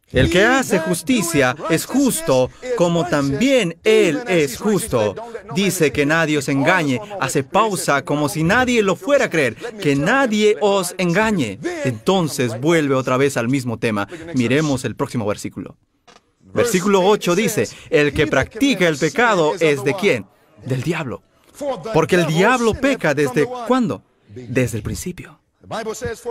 [SPEAKER 1] El que hace justicia es justo, como también Él es justo. Dice que nadie os engañe, hace pausa como si nadie lo fuera a creer, que nadie os engañe. Entonces vuelve otra vez al mismo tema. Miremos el próximo versículo. Versículo 8 dice, el que practica el pecado es de quién? Del diablo. Porque el diablo peca desde cuándo? Desde el principio.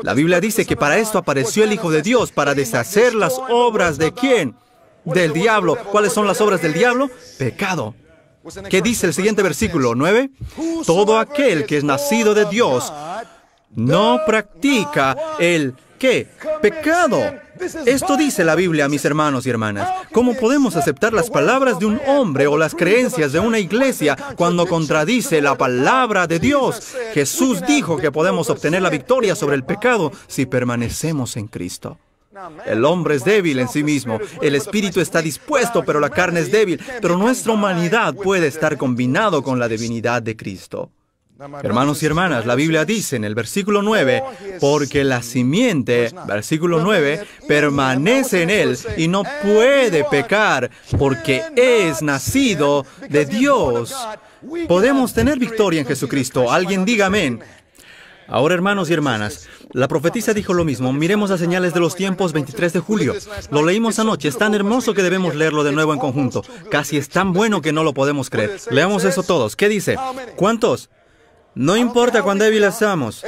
[SPEAKER 1] La Biblia dice que para esto apareció el Hijo de Dios, para deshacer las obras de quién? Del diablo. ¿Cuáles son las obras del diablo? Pecado. ¿Qué dice el siguiente versículo 9? Todo aquel que es nacido de Dios no practica el ¿qué? Pecado. Esto dice la Biblia, mis hermanos y hermanas. ¿Cómo podemos aceptar las palabras de un hombre o las creencias de una iglesia cuando contradice la palabra de Dios? Jesús dijo que podemos obtener la victoria sobre el pecado si permanecemos en Cristo. El hombre es débil en sí mismo, el espíritu está dispuesto, pero la carne es débil, pero nuestra humanidad puede estar combinado con la divinidad de Cristo. Hermanos y hermanas, la Biblia dice en el versículo 9, porque la simiente, versículo 9, permanece en él y no puede pecar porque es nacido de Dios. Podemos tener victoria en Jesucristo. Alguien diga amén. Ahora, hermanos y hermanas, la profetisa dijo lo mismo. Miremos las señales de los tiempos 23 de julio. Lo leímos anoche. Es tan hermoso que debemos leerlo de nuevo en conjunto. Casi es tan bueno que no lo podemos creer. Leamos eso todos. ¿Qué dice? ¿Cuántos? No importa cuán débiles seamos,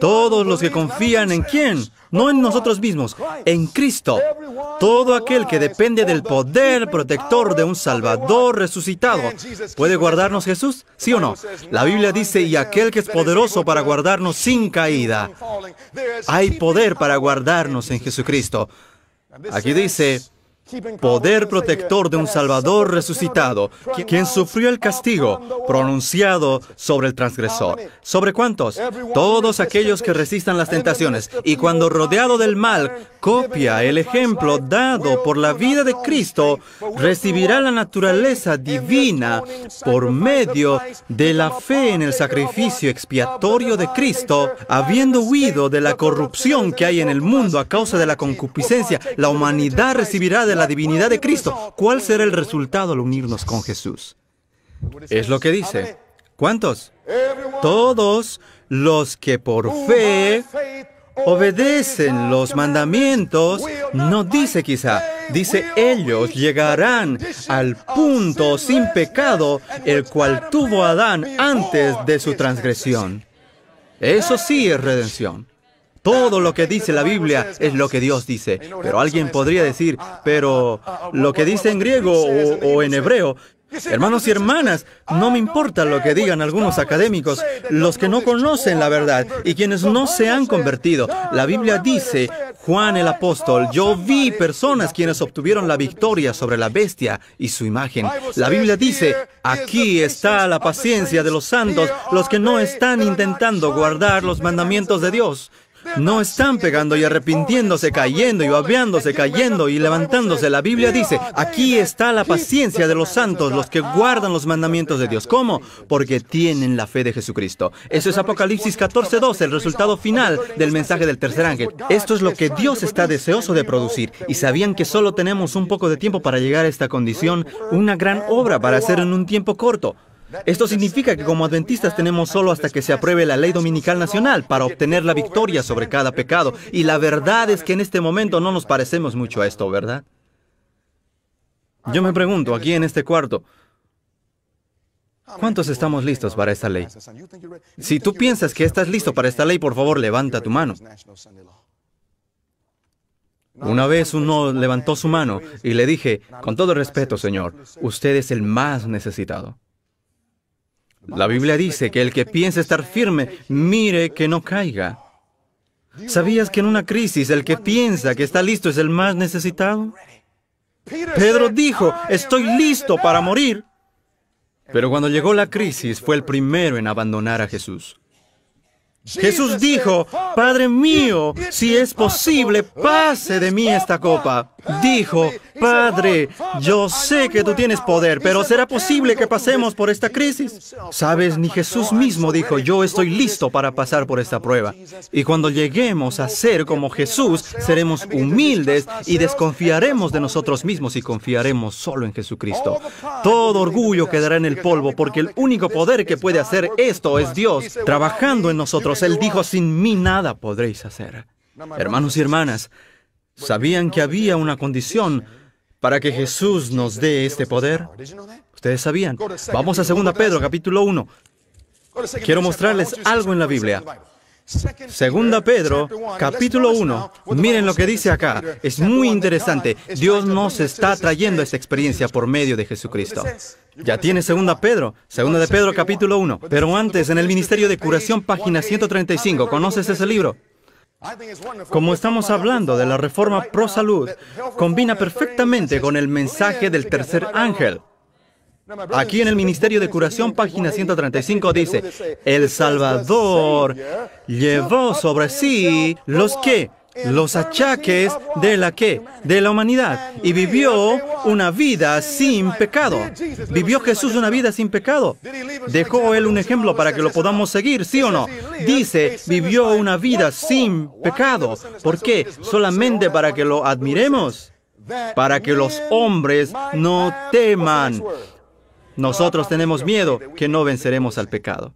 [SPEAKER 1] todos los que confían en quién, no en nosotros mismos, en Cristo, todo aquel que depende del poder protector de un Salvador resucitado, ¿puede guardarnos Jesús? ¿Sí o no? La Biblia dice, y aquel que es poderoso para guardarnos sin caída. Hay poder para guardarnos en Jesucristo. Aquí dice, poder protector de un Salvador resucitado, quien sufrió el castigo pronunciado sobre el transgresor. ¿Sobre cuántos? Todos aquellos que resistan las tentaciones. Y cuando rodeado del mal, copia el ejemplo dado por la vida de Cristo, recibirá la naturaleza divina por medio de la fe en el sacrificio expiatorio de Cristo, habiendo huido de la corrupción que hay en el mundo a causa de la concupiscencia, la humanidad recibirá de la divinidad de Cristo. ¿Cuál será el resultado al unirnos con Jesús? Es lo que dice. ¿Cuántos? Todos los que por fe obedecen los mandamientos, no dice quizá, dice ellos llegarán al punto sin pecado el cual tuvo Adán antes de su transgresión. Eso sí es redención. Todo lo que dice la Biblia es lo que Dios dice. Pero alguien podría decir, ah, ah, pero ah, lo que dice en griego o, en hebreo Hermanos y hermanas, no me importa lo que digan algunos académicos, los que no conocen la oh, verdad y quienes no se han convertido. La Biblia dice, Juan el apóstol, yo vi personas quienes obtuvieron la victoria sobre la bestia y su imagen. La Biblia dice, aquí está la paciencia de los santos, los que no están intentando guardar los mandamientos de Dios. No están pegando y arrepintiéndose, cayendo y babeándose, cayendo y levantándose. La Biblia dice, aquí está la paciencia de los santos, los que guardan los mandamientos de Dios. ¿Cómo? Porque tienen la fe de Jesucristo. Eso es Apocalipsis 14.12, el resultado final del mensaje del tercer ángel. Esto es lo que Dios está deseoso de producir. Y sabían que solo tenemos un poco de tiempo para llegar a esta condición, una gran obra para hacer en un tiempo corto. Esto significa que como adventistas tenemos solo hasta que se apruebe la ley dominical nacional para obtener la victoria sobre cada pecado. Y la verdad es que en este momento no nos parecemos mucho a esto, ¿verdad? Yo me pregunto, aquí en este cuarto, ¿Cuántos estamos listos para esta ley? Si tú piensas que estás listo para esta ley, por favor, levanta tu mano. Una vez uno levantó su mano y le dije, con todo respeto, Señor, usted es el más necesitado. La Biblia dice que el que piensa estar firme, mire que no caiga. ¿Sabías que en una crisis el que piensa que está listo es el más necesitado? Pedro dijo, estoy listo para morir. Pero cuando llegó la crisis fue el primero en abandonar a Jesús. Jesús dijo, Padre mío, si es posible, pase de mí esta copa. Dijo, Padre, yo sé que tú tienes poder, pero ¿será posible que pasemos por esta crisis? Sabes, ni Jesús mismo dijo, yo estoy listo para pasar por esta prueba. Y cuando lleguemos a ser como Jesús, seremos humildes y desconfiaremos de nosotros mismos y confiaremos solo en Jesucristo. Todo orgullo quedará en el polvo porque el único poder que puede hacer esto es Dios, trabajando en nosotros él dijo, sin mí nada podréis hacer. Hermanos y hermanas, sabían que había una condición para que Jesús nos dé este poder. Ustedes sabían. Vamos a 2 Pedro capítulo 1.
[SPEAKER 2] Quiero mostrarles
[SPEAKER 1] algo en la Biblia. Segunda Pedro, capítulo 1. Miren lo que dice acá. Es muy interesante. Dios nos está trayendo esta experiencia por medio de Jesucristo. Ya tiene Segunda Pedro, Segunda de Pedro, capítulo 1. Pero antes, en el Ministerio de Curación, página 135, ¿conoces ese libro? Como estamos hablando de la reforma pro salud, combina perfectamente con el mensaje del tercer ángel. Aquí en el Ministerio de Curación, página 135, dice, El Salvador llevó sobre sí los que los achaques de la que de la humanidad y vivió una vida sin pecado. Vivió Jesús una vida sin pecado. Dejó él un ejemplo para que lo podamos seguir, ¿sí o no? Dice, vivió una vida sin pecado. ¿Por qué? Solamente para que lo admiremos, para que los hombres no teman nosotros tenemos miedo que no venceremos al pecado.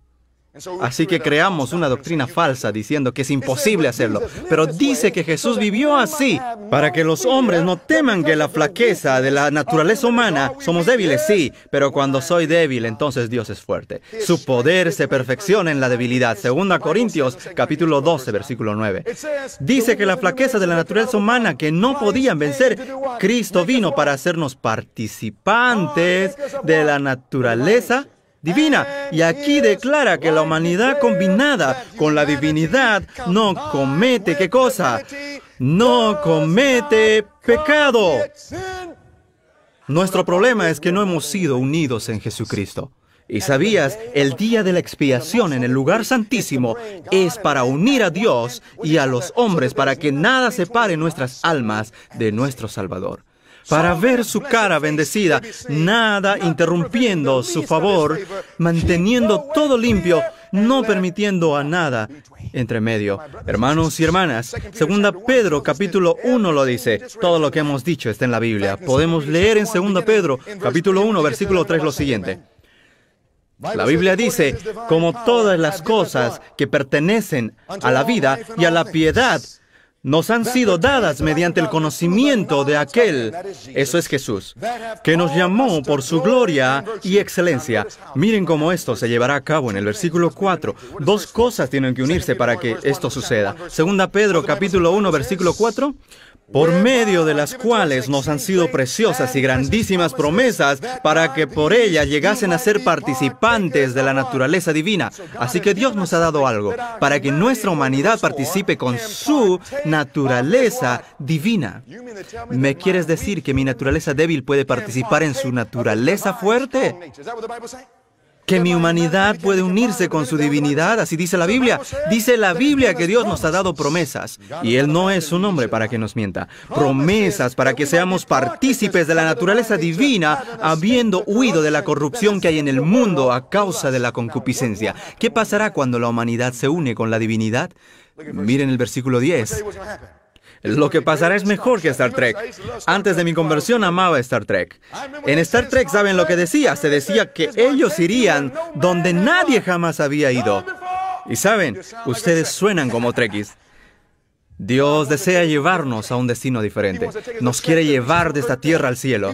[SPEAKER 1] Así que creamos una doctrina falsa diciendo que es imposible hacerlo. Pero dice que Jesús vivió así, para que los hombres no teman que la flaqueza de la naturaleza humana, somos débiles, sí, pero cuando soy débil, entonces Dios es fuerte. Su poder se perfecciona en la debilidad. Segunda Corintios, capítulo 12, versículo 9. Dice que la flaqueza de la naturaleza humana que no podían vencer, Cristo vino para hacernos participantes de la naturaleza divina. Y aquí eh, declara que la eh, humanidad eh, combinada con la divinidad no comete qué cosa. No comete pecado. Nuestro problema es que no hemos sido unidos en Jesucristo. ¿Y sabías? El día de la expiación en el lugar santísimo es para unir a Dios y a los hombres para que nada separe nuestras almas de nuestro Salvador para ver su cara bendecida, nada interrumpiendo su favor, manteniendo todo limpio, no permitiendo a nada entre medio. Hermanos y hermanas, segunda Pedro capítulo 1 lo dice. Todo lo que hemos dicho está en la Biblia. Podemos leer en segunda Pedro capítulo 1 versículo 3 lo siguiente. La Biblia dice, como todas las cosas que pertenecen a la vida y a la piedad, nos han sido dadas mediante el conocimiento de aquel, eso es Jesús, que nos llamó por su gloria y excelencia. Miren cómo esto se llevará a cabo en el versículo 4. Dos cosas tienen que unirse para que esto suceda. Segunda Pedro capítulo 1 versículo 4 por medio de las cuales nos han sido preciosas y grandísimas promesas para que por ellas llegasen a ser participantes de la naturaleza divina. Así que Dios nos ha dado algo para que nuestra humanidad participe con su naturaleza divina. ¿Me quieres decir que mi naturaleza débil puede participar en su naturaleza fuerte? que mi humanidad puede unirse con su divinidad, así dice la Biblia. Dice la Biblia que Dios nos ha dado promesas, y Él no es un hombre para que nos mienta. Promesas para que seamos partícipes de la naturaleza divina, habiendo huido de la corrupción que hay en el mundo a causa de la concupiscencia. ¿Qué pasará cuando la humanidad se une con la divinidad? Miren el versículo 10. Lo que pasará es mejor que Star Trek. Antes de mi conversión amaba Star Trek. En Star Trek saben lo que decía. Se decía que ellos irían donde nadie jamás había ido. Y saben, ustedes suenan como Trekkies. Dios desea llevarnos a un destino diferente. Nos quiere llevar de esta tierra al cielo.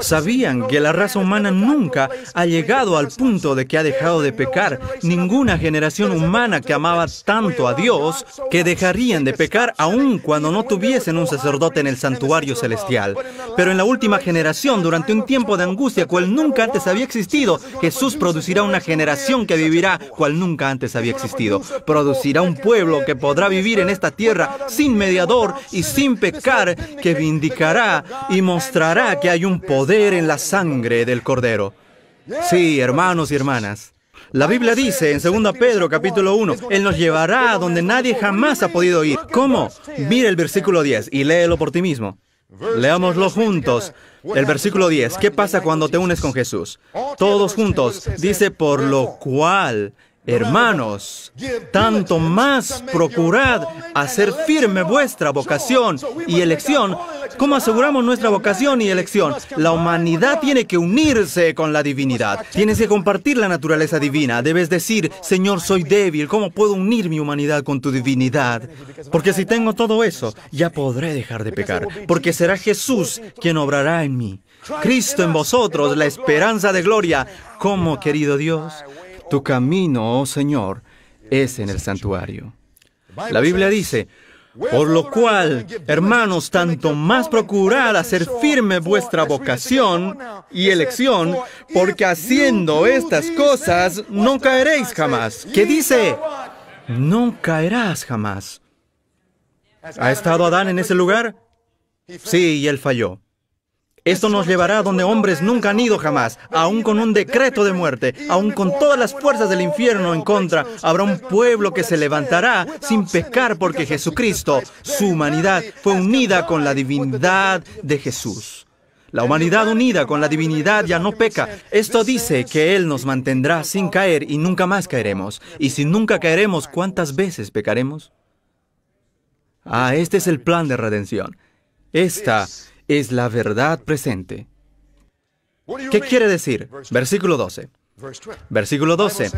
[SPEAKER 1] Sabían que la raza humana nunca ha llegado al punto de que ha dejado de pecar. Ninguna generación humana que amaba tanto a Dios que dejarían de pecar aun cuando no tuviesen un sacerdote en el santuario celestial. Pero en la última generación, durante un tiempo de angustia cual nunca antes había existido, Jesús producirá una generación que vivirá cual nunca antes había existido. Producirá un pueblo que podrá vivir en esta tierra sin mediador y sin pecar, que vindicará y mostrará que hay un poder en la sangre del Cordero. Sí, hermanos y hermanas. La Biblia dice en 2 Pedro capítulo 1, Él nos llevará a donde nadie jamás ha podido ir. ¿Cómo? Mira el versículo 10 y léelo por ti mismo. Leámoslo juntos. El versículo 10, ¿qué pasa cuando te unes con Jesús? Todos juntos, dice, por lo cual Hermanos, tanto más procurad hacer firme vuestra vocación y elección. ¿Cómo aseguramos nuestra vocación y elección? La humanidad tiene que unirse con la divinidad. Tienes que compartir la naturaleza divina. Debes decir, Señor, soy débil. ¿Cómo puedo unir mi humanidad con tu divinidad? Porque si tengo todo eso, ya podré dejar de pecar. Porque será Jesús quien obrará en mí. Cristo en vosotros, la esperanza de gloria. ¿Cómo, querido Dios? Tu camino, oh Señor, es en el santuario. La Biblia dice, por lo cual, hermanos, tanto más procurad hacer firme vuestra vocación y elección, porque haciendo estas cosas no caeréis jamás. ¿Qué dice? No caerás jamás. ¿Ha estado Adán en ese lugar? Sí, y él falló. Esto nos llevará donde hombres nunca han ido jamás, aún con un decreto de muerte, aún con todas las fuerzas del infierno en contra, habrá un pueblo que se levantará sin pecar porque Jesucristo, su humanidad, fue unida con la divinidad de Jesús. La humanidad unida con la divinidad ya no peca. Esto dice que Él nos mantendrá sin caer y nunca más caeremos. Y si nunca caeremos, ¿cuántas veces pecaremos? Ah, este es el plan de redención. Esta es la verdad presente. ¿Qué quiere decir? Versículo 12. Versículo 12.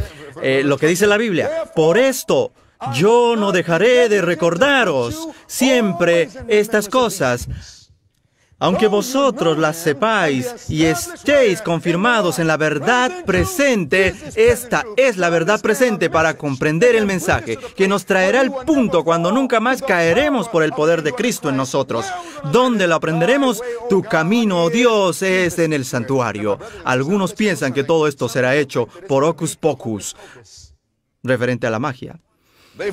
[SPEAKER 1] Eh, lo que dice la Biblia. Por esto yo no dejaré de recordaros siempre estas cosas aunque vosotros las sepáis y estéis confirmados en la verdad presente, esta es la verdad presente para comprender el mensaje, que nos traerá el punto cuando nunca más caeremos por el poder de Cristo en nosotros. ¿Dónde lo aprenderemos? Tu camino, oh Dios, es en el santuario. Algunos piensan que todo esto será hecho por ocus pocus, referente a la magia.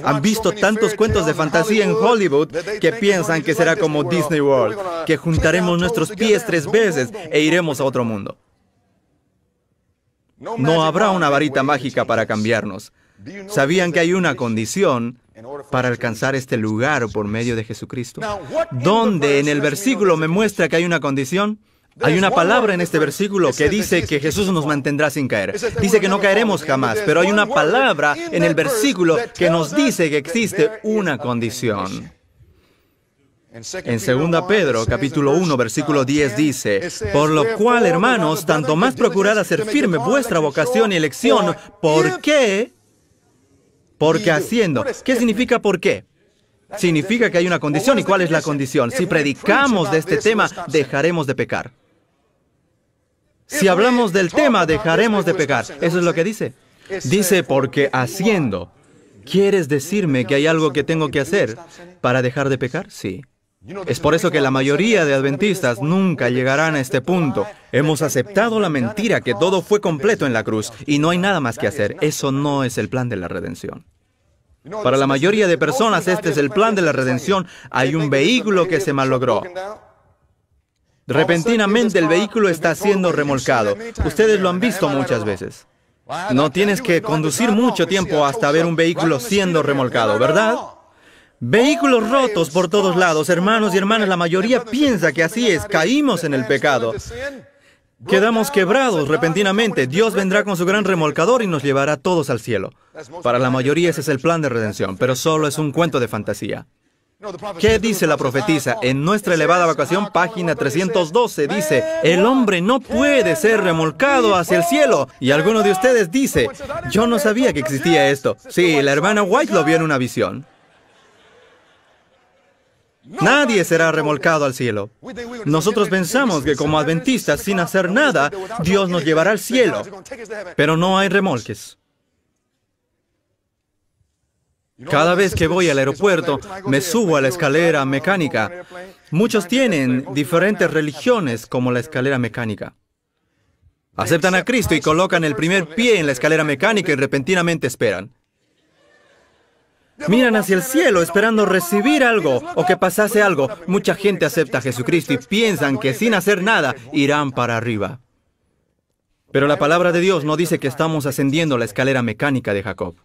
[SPEAKER 1] Han visto tantos cuentos de fantasía en Hollywood que piensan que será como Disney World, que juntaremos nuestros pies tres veces e iremos a otro mundo. No habrá una varita mágica para cambiarnos. ¿Sabían que hay una condición para alcanzar este lugar por medio de Jesucristo? ¿Dónde en el versículo me muestra que hay una condición? Hay una palabra en este versículo que dice que Jesús nos mantendrá sin caer. Dice que no caeremos jamás, pero hay una palabra en el versículo que nos dice que existe una condición. En 2 Pedro, capítulo 1, versículo 10 dice, Por lo cual, hermanos, tanto más procurad hacer firme vuestra vocación y elección. ¿Por qué? Porque haciendo. ¿Qué significa por qué? Significa que hay una condición. ¿Y cuál es la condición? Si predicamos de este tema, dejaremos de pecar. Si hablamos del tema, dejaremos de pecar. Eso es lo que dice. Dice, porque haciendo, ¿quieres decirme que hay algo que tengo que hacer para dejar de pecar? Sí. Es por eso que la mayoría de adventistas nunca llegarán a este punto. Hemos aceptado la mentira que todo fue completo en la cruz y no hay nada más que hacer. Eso no es el plan de la redención. Para la mayoría de personas este es el plan de la redención. Hay un vehículo que se malogró. Repentinamente el vehículo está siendo remolcado. Ustedes lo han visto muchas veces. No tienes que conducir mucho tiempo hasta ver un vehículo siendo remolcado, ¿verdad? Vehículos rotos por todos lados, hermanos y hermanas, la mayoría piensa que así es, caímos en el pecado. Quedamos quebrados repentinamente. Dios vendrá con su gran remolcador y nos llevará todos al cielo. Para la mayoría ese es el plan de redención, pero solo es un cuento de fantasía. ¿Qué dice la ah, profetisa? En nuestra elevada vacación, ah, página 312, dice, el hombre no puede ser remolcado hacia el cielo. Y alguno de ustedes dice, yo no sabía que existía esto. Sí, la hermana White lo vio en una visión. Nadie será remolcado al cielo. Nosotros pensamos que como adventistas, sin hacer nada, Dios nos llevará al cielo. Pero no hay remolques. Cada vez que voy al aeropuerto, me subo a la escalera mecánica. Muchos tienen diferentes religiones como la escalera mecánica. Aceptan a Cristo y colocan el primer pie en la escalera mecánica y repentinamente esperan. Miran hacia el cielo esperando recibir algo o que pasase algo. Mucha gente acepta a Jesucristo y piensan que sin hacer nada irán para arriba. Pero la palabra de Dios no dice que estamos ascendiendo la escalera mecánica de Jacob.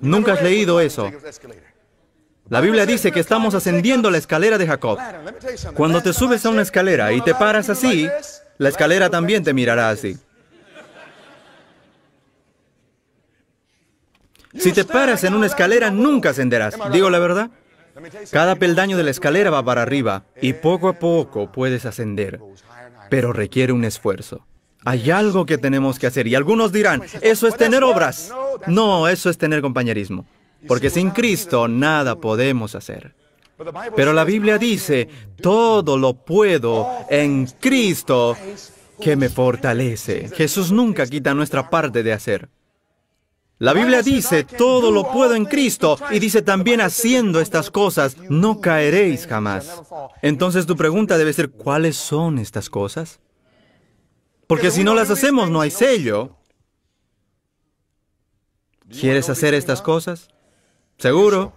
[SPEAKER 1] Nunca has leído eso. La Biblia dice que estamos ascendiendo la escalera de Jacob. Cuando te subes a una escalera y te paras así, la escalera también te mirará así. Si te paras en una escalera, nunca ascenderás. ¿Digo la verdad? Cada peldaño de la escalera va para arriba y poco a poco puedes ascender, pero requiere un esfuerzo. Hay algo que tenemos que hacer y algunos dirán, eso es tener obras. No, eso es tener compañerismo. Porque sin Cristo nada podemos hacer. Pero la Biblia dice, todo lo puedo en Cristo que me fortalece. Jesús nunca quita nuestra parte de hacer. La Biblia dice, todo lo puedo en Cristo, y dice también, haciendo estas cosas, no caeréis jamás. Entonces tu pregunta debe ser, ¿cuáles son estas cosas? Porque si no las hacemos no hay sello. ¿Quieres hacer estas cosas? Seguro.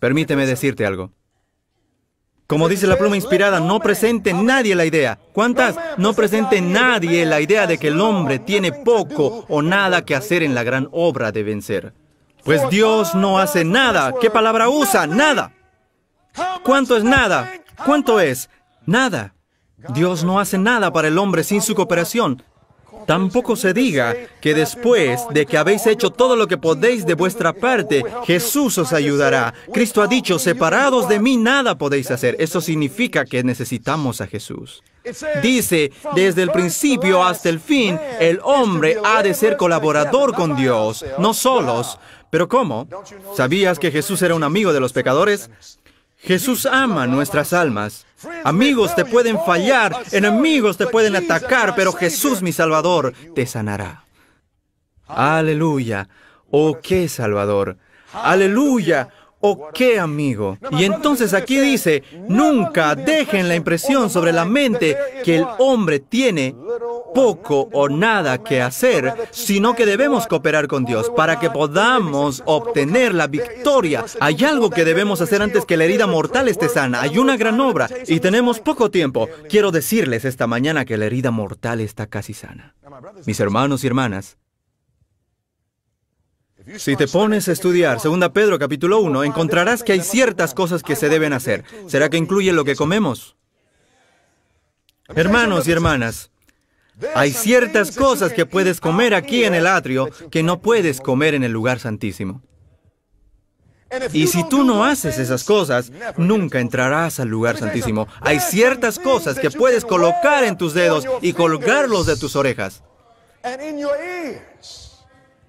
[SPEAKER 1] Permíteme decirte algo. Como dice la pluma inspirada, no presente nadie la idea. ¿Cuántas? No presente nadie la idea de que el hombre tiene poco o nada que hacer en la gran obra de vencer. Pues Dios no hace nada. ¿Qué palabra usa? Nada. ¿Cuánto es nada? ¿Cuánto es? Nada. Dios no hace nada para el hombre sin su cooperación. Tampoco se diga que después de que habéis hecho todo lo que podéis de vuestra parte, Jesús os ayudará. Cristo ha dicho, separados de mí nada podéis hacer. Eso significa que necesitamos a Jesús. Dice, desde el principio hasta el fin, el hombre ha de ser colaborador con Dios, no solos. Pero ¿cómo? ¿Sabías que Jesús era un amigo de los pecadores? Jesús ama nuestras almas. Amigos te pueden fallar, enemigos te pueden atacar, pero Jesús, mi Salvador, te sanará. Aleluya. Oh, qué Salvador. Aleluya. ¿O qué amigo? Y entonces aquí dice, nunca dejen la impresión sobre la mente que el hombre tiene poco o nada que hacer, sino que debemos cooperar con Dios para que podamos obtener la victoria. Hay algo que debemos hacer antes que la herida mortal esté sana. Hay una gran obra y tenemos poco tiempo. Quiero decirles esta mañana que la herida mortal está casi sana. Mis hermanos y hermanas, si te pones a estudiar 2 Pedro capítulo 1, encontrarás que hay ciertas cosas que se deben hacer. ¿Será que incluye lo que comemos? Hermanos y hermanas, hay ciertas cosas que puedes comer aquí en el atrio que no puedes comer en el lugar santísimo. Y si tú no haces esas cosas, nunca entrarás al lugar santísimo. Hay ciertas cosas que puedes colocar en tus dedos y colgarlos de tus orejas.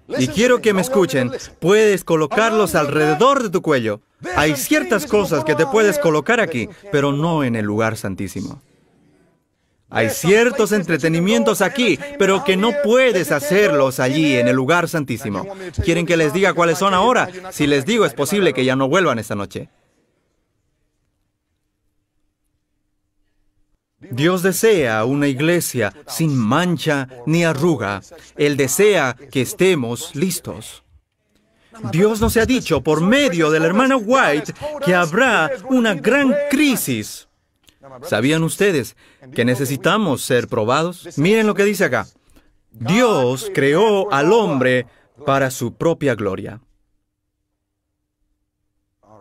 [SPEAKER 2] Y quiero que me escuchen.
[SPEAKER 1] Puedes colocarlos alrededor de tu cuello. Hay ciertas cosas que te puedes colocar aquí, pero no en el lugar santísimo. Hay ciertos entretenimientos aquí, pero que no puedes hacerlos allí, en el lugar santísimo. ¿Quieren que les diga cuáles son ahora? Si les digo, es posible que ya no vuelvan esta noche. Dios desea una iglesia sin mancha ni arruga. Él desea que estemos listos. Dios nos ha dicho por medio de la hermana White que habrá una gran crisis. ¿Sabían ustedes que necesitamos ser probados? Miren lo que dice acá. Dios creó al hombre para su propia gloria.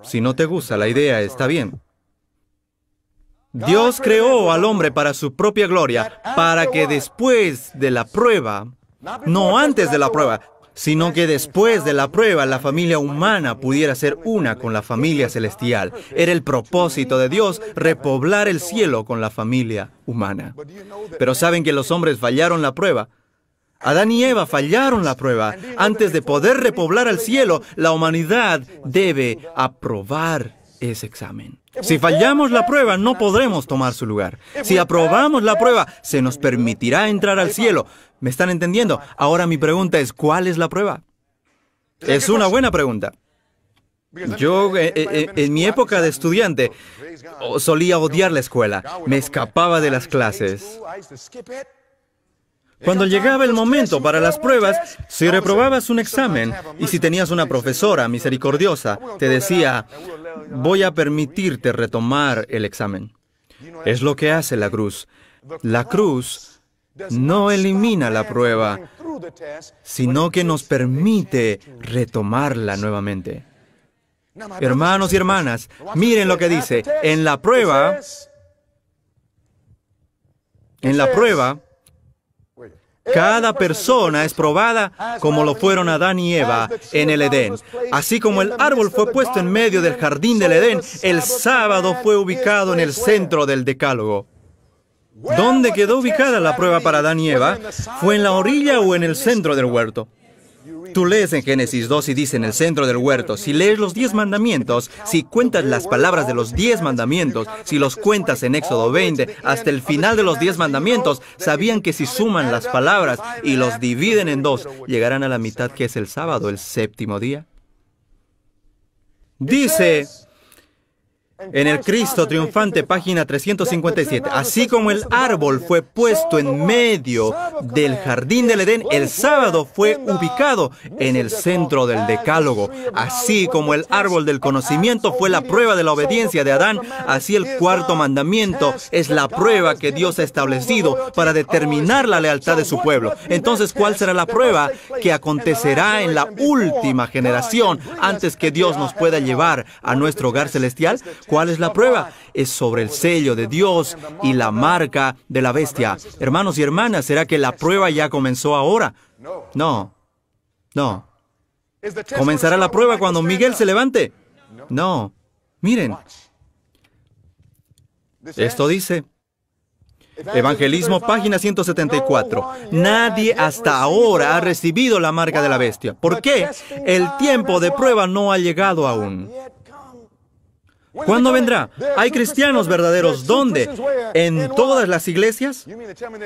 [SPEAKER 1] Si no te gusta la idea, está bien. Dios creó al hombre para su propia gloria, para que después de la prueba, no antes de la prueba, sino que después de la prueba la familia humana pudiera ser una con la familia celestial. Era el propósito de Dios repoblar el cielo con la familia humana. Pero saben que los hombres fallaron la prueba. Adán y Eva fallaron la prueba. Antes de poder repoblar al cielo, la humanidad debe aprobar ese examen. Si fallamos la prueba, no podremos tomar su lugar. Si aprobamos la prueba, se nos permitirá entrar al cielo. ¿Me están entendiendo? Ahora mi pregunta es, ¿cuál es la prueba? Es una buena pregunta. Yo, eh, eh, eh, en mi época de estudiante, solía odiar la escuela. Me escapaba de las clases. Cuando llegaba el momento para las pruebas, si reprobabas un examen y si tenías una profesora misericordiosa, te decía, voy a permitirte retomar el examen. Es lo que hace la cruz. La cruz no elimina la prueba, sino que nos permite retomarla nuevamente. Hermanos y hermanas, miren lo que dice. En la prueba, en la prueba, cada persona es probada como lo fueron Adán y Eva en el Edén. Así como el árbol fue puesto en medio del jardín del Edén, el sábado fue ubicado en el centro del decálogo. ¿Dónde quedó ubicada la prueba para Adán y Eva? ¿Fue en la orilla o en el centro del huerto? Tú lees en Génesis 2 y dice en el centro del huerto, si lees los diez mandamientos, si cuentas las palabras de los diez mandamientos, si los cuentas en Éxodo 20 hasta el final de los diez mandamientos, sabían que si suman las palabras y los dividen en dos, llegarán a la mitad que es el sábado, el séptimo día. Dice, en el Cristo triunfante, página 357, así como el árbol fue puesto en medio del jardín del Edén, el sábado fue ubicado en el centro del decálogo. Así como el árbol del conocimiento fue la prueba de la obediencia de Adán, así el cuarto mandamiento es la prueba que Dios ha establecido para determinar la lealtad de su pueblo. Entonces, ¿cuál será la prueba que acontecerá en la última generación antes que Dios nos pueda llevar a nuestro hogar celestial? ¿Cuál es la prueba? Es sobre el sello de Dios y la marca de la bestia. Hermanos y hermanas, ¿será que la prueba ya comenzó ahora? No, no. ¿Comenzará la prueba cuando Miguel se levante? No. Miren, esto dice, Evangelismo, página 174. Nadie hasta ahora ha recibido la marca de la bestia. ¿Por qué? El tiempo de prueba no ha llegado aún. ¿Cuándo vendrá? Hay cristianos verdaderos. ¿Dónde? ¿En todas las iglesias?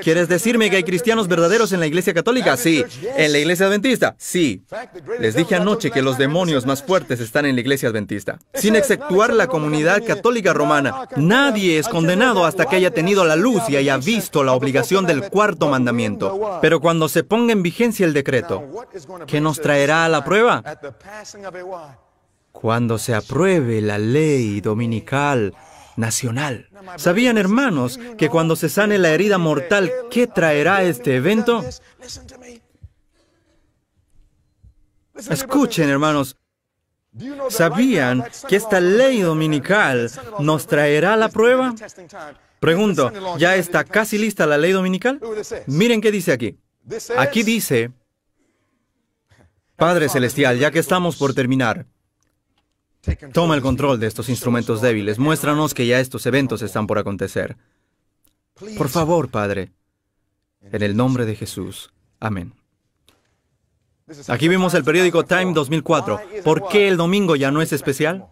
[SPEAKER 1] ¿Quieres decirme que hay cristianos verdaderos en la iglesia católica? Sí. ¿En la iglesia adventista? Sí. Les dije anoche que los demonios más fuertes están en la iglesia adventista. Sin exceptuar la comunidad católica romana, nadie es condenado hasta que haya tenido la luz y haya visto la obligación del cuarto mandamiento. Pero cuando se ponga en vigencia el decreto, ¿qué nos traerá a la prueba? cuando se apruebe la ley dominical nacional. ¿Sabían, hermanos, que cuando se sane la herida mortal, ¿qué traerá este evento? Escuchen, hermanos, ¿Sabían que esta ley dominical nos traerá la prueba? Pregunto, ¿ya está casi lista la ley dominical? Miren qué dice aquí. Aquí dice, Padre Celestial, ya que estamos por terminar, Toma el control de estos instrumentos débiles. Muéstranos que ya estos eventos están por acontecer. Por favor, Padre. En el nombre de Jesús. Amén. Aquí vemos el periódico Time 2004. ¿Por qué el domingo ya no es especial?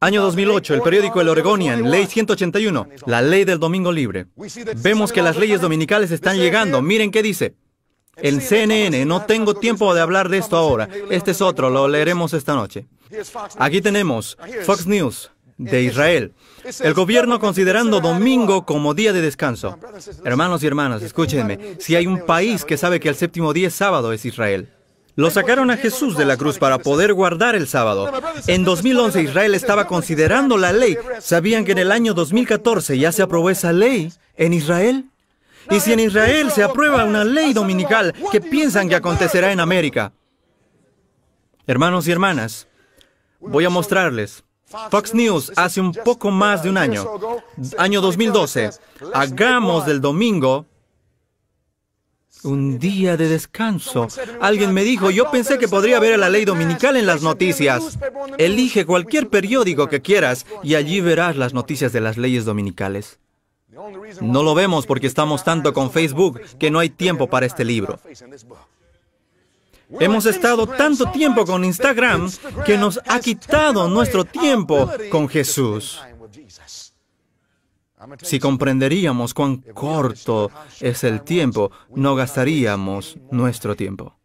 [SPEAKER 1] Año 2008, el periódico El Oregonian, Ley 181, la ley del domingo libre. Vemos que las leyes dominicales están llegando. Miren qué dice. En CNN, no tengo tiempo de hablar de esto ahora. Este es otro, lo leeremos esta noche. Aquí tenemos Fox News de Israel. El gobierno considerando domingo como día de descanso. Hermanos y hermanas, escúchenme, si hay un país que sabe que el séptimo día es sábado es Israel. Lo sacaron a Jesús de la cruz para poder guardar el sábado. En 2011 Israel estaba considerando la ley. ¿Sabían que en el año 2014 ya se aprobó esa ley en Israel? Y si en Israel se aprueba una ley dominical, ¿qué piensan que acontecerá en América? Hermanos y hermanas, voy a mostrarles. Fox News hace un poco más de un año, año 2012, hagamos del domingo un día de descanso. Alguien me dijo, yo pensé que podría ver la ley dominical en las noticias. Elige cualquier periódico que quieras y allí verás las noticias de las leyes dominicales. No lo vemos porque estamos tanto con Facebook que no hay tiempo para este libro. Hemos estado tanto tiempo con Instagram que nos ha quitado nuestro tiempo con Jesús. Si comprenderíamos cuán corto es el tiempo, no gastaríamos nuestro tiempo.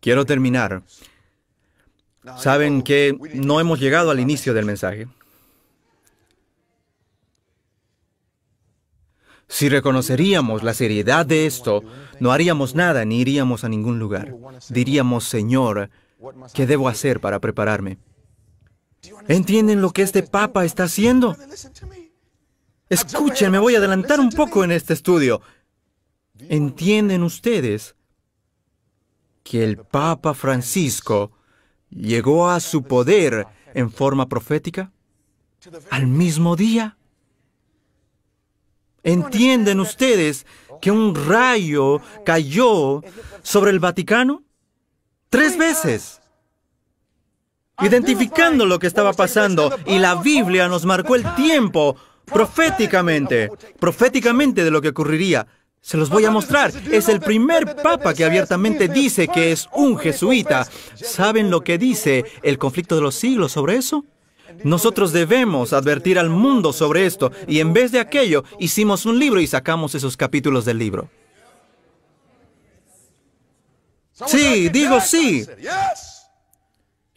[SPEAKER 1] Quiero terminar. Saben que no hemos llegado al inicio del mensaje. Si reconoceríamos la seriedad de esto, no haríamos nada ni iríamos a ningún lugar. Diríamos, Señor, ¿qué debo hacer para prepararme? ¿Entienden lo que este Papa está haciendo? Escuchen, me voy a adelantar un poco en este estudio. ¿Entienden ustedes que el Papa Francisco llegó a su poder en forma profética? ¿Al mismo día? ¿Entienden ustedes que un rayo cayó sobre el Vaticano? Tres veces. Identificando lo que estaba pasando. Y la Biblia nos marcó el tiempo proféticamente. Proféticamente de lo que ocurriría. Se los voy a mostrar. Es el primer papa que abiertamente dice que es un jesuita. ¿Saben lo que dice el conflicto de los siglos sobre eso? Nosotros debemos advertir al mundo sobre esto y en vez de aquello hicimos un libro y sacamos esos capítulos del libro. Sí, digo sí.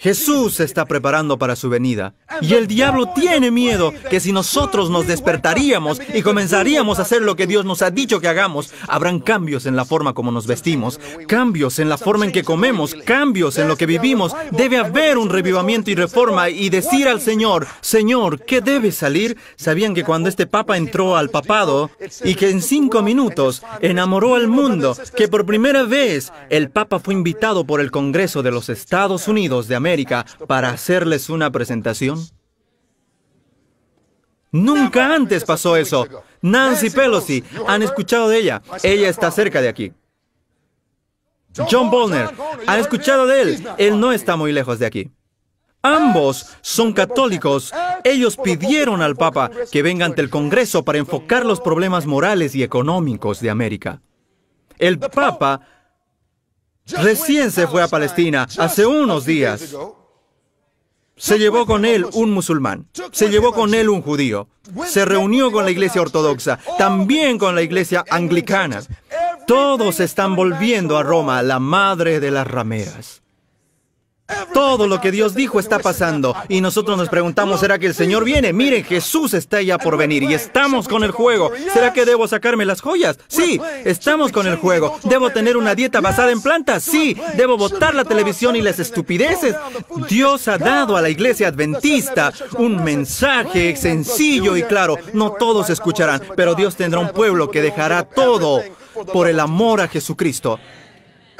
[SPEAKER 1] Jesús se está preparando para su venida. Y el diablo tiene miedo que si nosotros nos despertaríamos y comenzaríamos a hacer lo que Dios nos ha dicho que hagamos, habrán cambios en la forma como nos vestimos, cambios en la forma en que comemos, cambios en lo que vivimos. Debe haber un revivamiento y reforma y decir al Señor, Señor, ¿qué debe salir? Sabían que cuando este Papa entró al papado y que en cinco minutos enamoró al mundo, que por primera vez el Papa fue invitado por el Congreso de los Estados Unidos de América para hacerles una presentación? Nunca antes pasó eso. Nancy Pelosi, han escuchado de ella. Ella está cerca de aquí. John Bolner, han escuchado de él. Él no está muy lejos de aquí. Ambos son católicos. Ellos pidieron al Papa que venga ante el Congreso para enfocar los problemas morales y económicos de América. El Papa Recién se fue a Palestina hace unos días. Se llevó con él un musulmán, se llevó con él un judío, se reunió con la iglesia ortodoxa, también con la iglesia anglicana. Todos están volviendo a Roma, la madre de las rameras. Todo lo que Dios dijo está pasando. Y nosotros nos preguntamos, ¿será que el Señor viene? Miren, Jesús está ya por venir y estamos con el juego. ¿Será que debo sacarme las joyas? Sí, estamos con el juego. ¿Debo tener una dieta basada en plantas? Sí, debo botar la televisión y las estupideces. Dios ha dado a la iglesia adventista un mensaje sencillo y claro. No todos escucharán, pero Dios tendrá un pueblo que dejará todo por el amor a Jesucristo.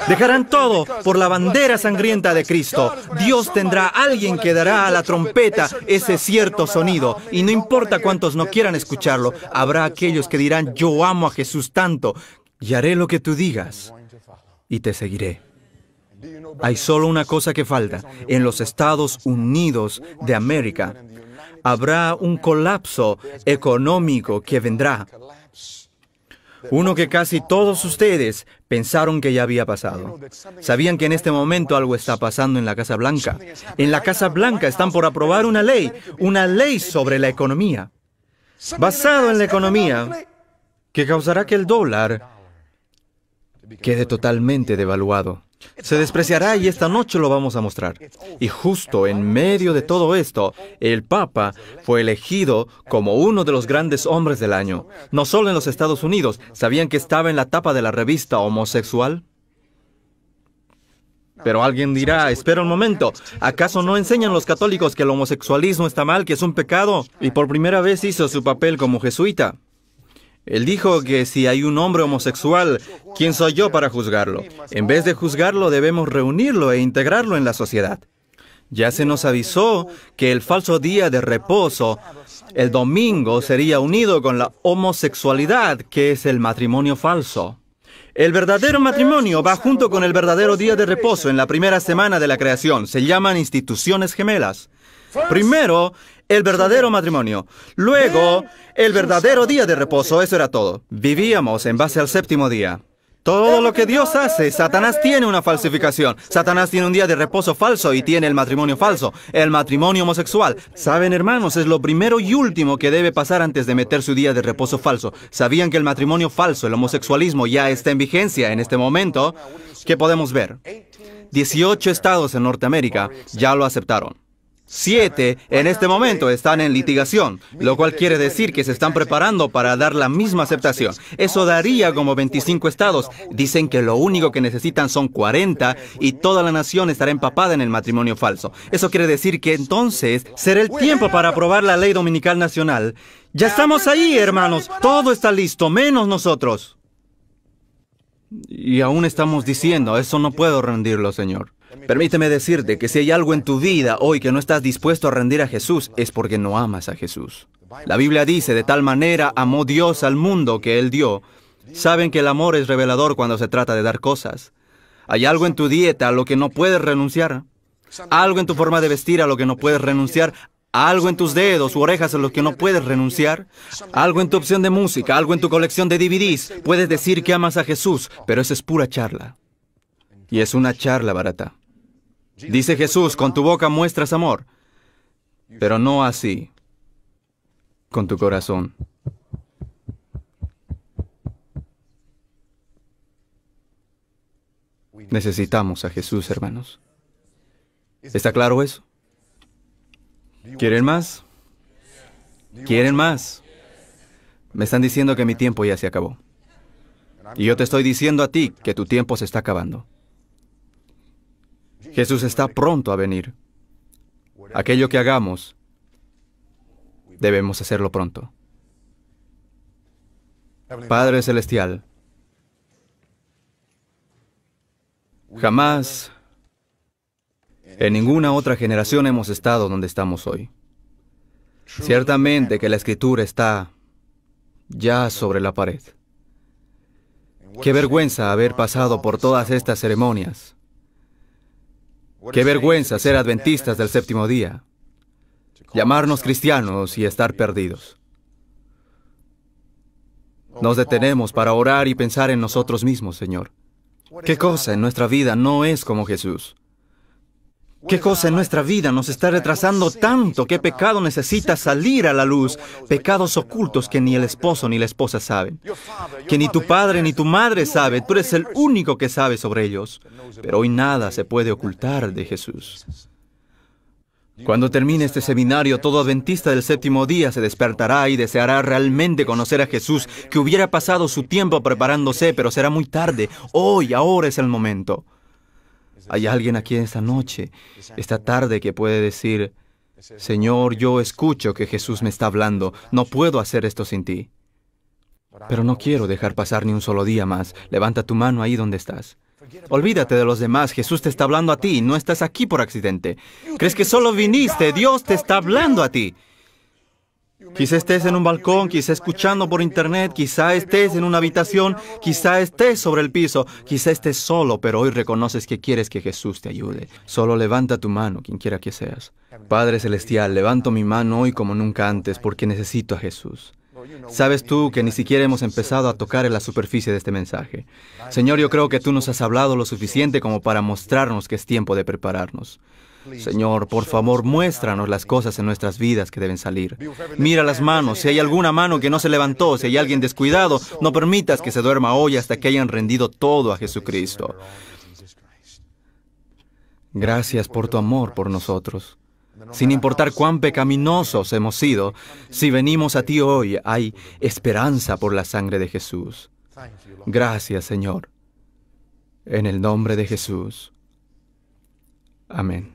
[SPEAKER 1] Dejarán todo por la bandera sangrienta de Cristo. Dios tendrá alguien que dará a la trompeta ese cierto sonido. Y no importa cuántos no quieran escucharlo, habrá aquellos que dirán, yo amo a Jesús tanto, y haré lo que tú digas, y te seguiré. Hay solo una cosa que falta. En los Estados Unidos de América habrá un colapso económico que vendrá uno que casi todos ustedes pensaron que ya había pasado. Sabían que en este momento algo está pasando en la Casa Blanca. En la Casa Blanca están por aprobar una ley, una ley sobre la economía, basado en la economía, que causará que el dólar quede totalmente devaluado. Se despreciará y esta noche lo vamos a mostrar. Y justo en medio de todo esto, el Papa fue elegido como uno de los grandes hombres del año. No solo en los Estados Unidos, ¿sabían que estaba en la tapa de la revista homosexual? Pero alguien dirá, espera un momento, ¿acaso no enseñan los católicos que el homosexualismo está mal, que es un pecado? Y por primera vez hizo su papel como jesuita. Él dijo que si hay un hombre homosexual, ¿quién soy yo para juzgarlo? En vez de juzgarlo, debemos reunirlo e integrarlo en la sociedad. Ya se nos avisó que el falso día de reposo, el domingo, sería unido con la homosexualidad, que es el matrimonio falso. El verdadero matrimonio va junto con el verdadero día de reposo en la primera semana de la creación. Se llaman instituciones gemelas. Primero, el verdadero matrimonio. Luego, el verdadero día de reposo, eso era todo. Vivíamos en base al séptimo día. Todo lo que Dios hace, Satanás tiene una falsificación. Satanás tiene un día de reposo falso y tiene el matrimonio falso, el matrimonio homosexual. Saben, hermanos, es lo primero y último que debe pasar antes de meter su día de reposo falso. Sabían que el matrimonio falso, el homosexualismo, ya está en vigencia en este momento. ¿Qué podemos ver? 18 estados en Norteamérica ya lo aceptaron. Siete en este momento están en litigación, lo cual quiere decir que se están preparando para dar la misma aceptación. Eso daría como 25 estados. Dicen que lo único que necesitan son 40 y toda la nación estará empapada en el matrimonio falso. Eso quiere decir que entonces será el tiempo para aprobar la ley dominical nacional. Ya estamos ahí, hermanos. Todo está listo, menos nosotros. Y aún estamos diciendo, eso no puedo rendirlo, Señor. Permíteme decirte que si hay algo en tu vida hoy que no estás dispuesto a rendir a Jesús, es porque no amas a Jesús. La Biblia dice, de tal manera amó Dios al mundo que Él dio. Saben que el amor es revelador cuando se trata de dar cosas. Hay algo en tu dieta a lo que no puedes renunciar. Algo en tu forma de vestir a lo que no puedes renunciar. Algo en tus dedos u orejas a lo que no puedes renunciar. Algo en tu opción de música, algo en tu colección de DVDs. Puedes decir que amas a Jesús, pero esa es pura charla. Y es una charla barata. Dice Jesús, con tu boca muestras amor, pero no así, con tu corazón. Necesitamos a Jesús, hermanos. ¿Está claro eso? ¿Quieren más? ¿Quieren más? Me están diciendo que mi tiempo ya se acabó. Y yo te estoy diciendo a ti que tu tiempo se está acabando. Jesús está pronto a venir. Aquello que hagamos, debemos hacerlo pronto. Padre Celestial, jamás en ninguna otra generación hemos estado donde estamos hoy. Ciertamente que la escritura está ya sobre la pared. Qué vergüenza haber pasado por todas estas ceremonias. Qué vergüenza ser adventistas del séptimo día, llamarnos cristianos y estar perdidos. Nos detenemos para orar y pensar en nosotros mismos, Señor. ¿Qué cosa en nuestra vida no es como Jesús? ¿Qué cosa en nuestra vida nos está retrasando tanto? ¿Qué pecado necesita salir a la luz? Pecados ocultos que ni el esposo ni la esposa saben. Que ni tu padre ni tu madre sabe. Tú eres el único que sabe sobre ellos. Pero hoy nada se puede ocultar de Jesús. Cuando termine este seminario, todo adventista del séptimo día se despertará y deseará realmente conocer a Jesús, que hubiera pasado su tiempo preparándose, pero será muy tarde. Hoy, ahora es el momento. Hay alguien aquí esta noche, esta tarde, que puede decir, Señor, yo escucho que Jesús me está hablando, no puedo hacer esto sin ti. Pero no quiero dejar pasar ni un solo día más. Levanta tu mano ahí donde estás. Olvídate de los demás, Jesús te está hablando a ti, no estás aquí por accidente. ¿Crees que solo viniste? Dios te está hablando a ti. Quizá estés en un balcón, quizá escuchando por internet, quizá estés en una habitación, quizá estés sobre el piso, quizá estés solo, pero hoy reconoces que quieres que Jesús te ayude. Solo levanta tu mano, quien quiera que seas. Padre Celestial, levanto mi mano hoy como nunca antes porque necesito a Jesús. Sabes tú que ni siquiera hemos empezado a tocar en la superficie de este mensaje. Señor, yo creo que tú nos has hablado lo suficiente como para mostrarnos que es tiempo de prepararnos. Señor, por favor, muéstranos las cosas en nuestras vidas que deben salir. Mira las manos, si hay alguna mano que no se levantó, si hay alguien descuidado, no permitas que se duerma hoy hasta que hayan rendido todo a Jesucristo. Gracias por tu amor por nosotros. Sin importar cuán pecaminosos hemos sido, si venimos a ti hoy, hay esperanza por la sangre de Jesús. Gracias, Señor. En el nombre de Jesús. Amén.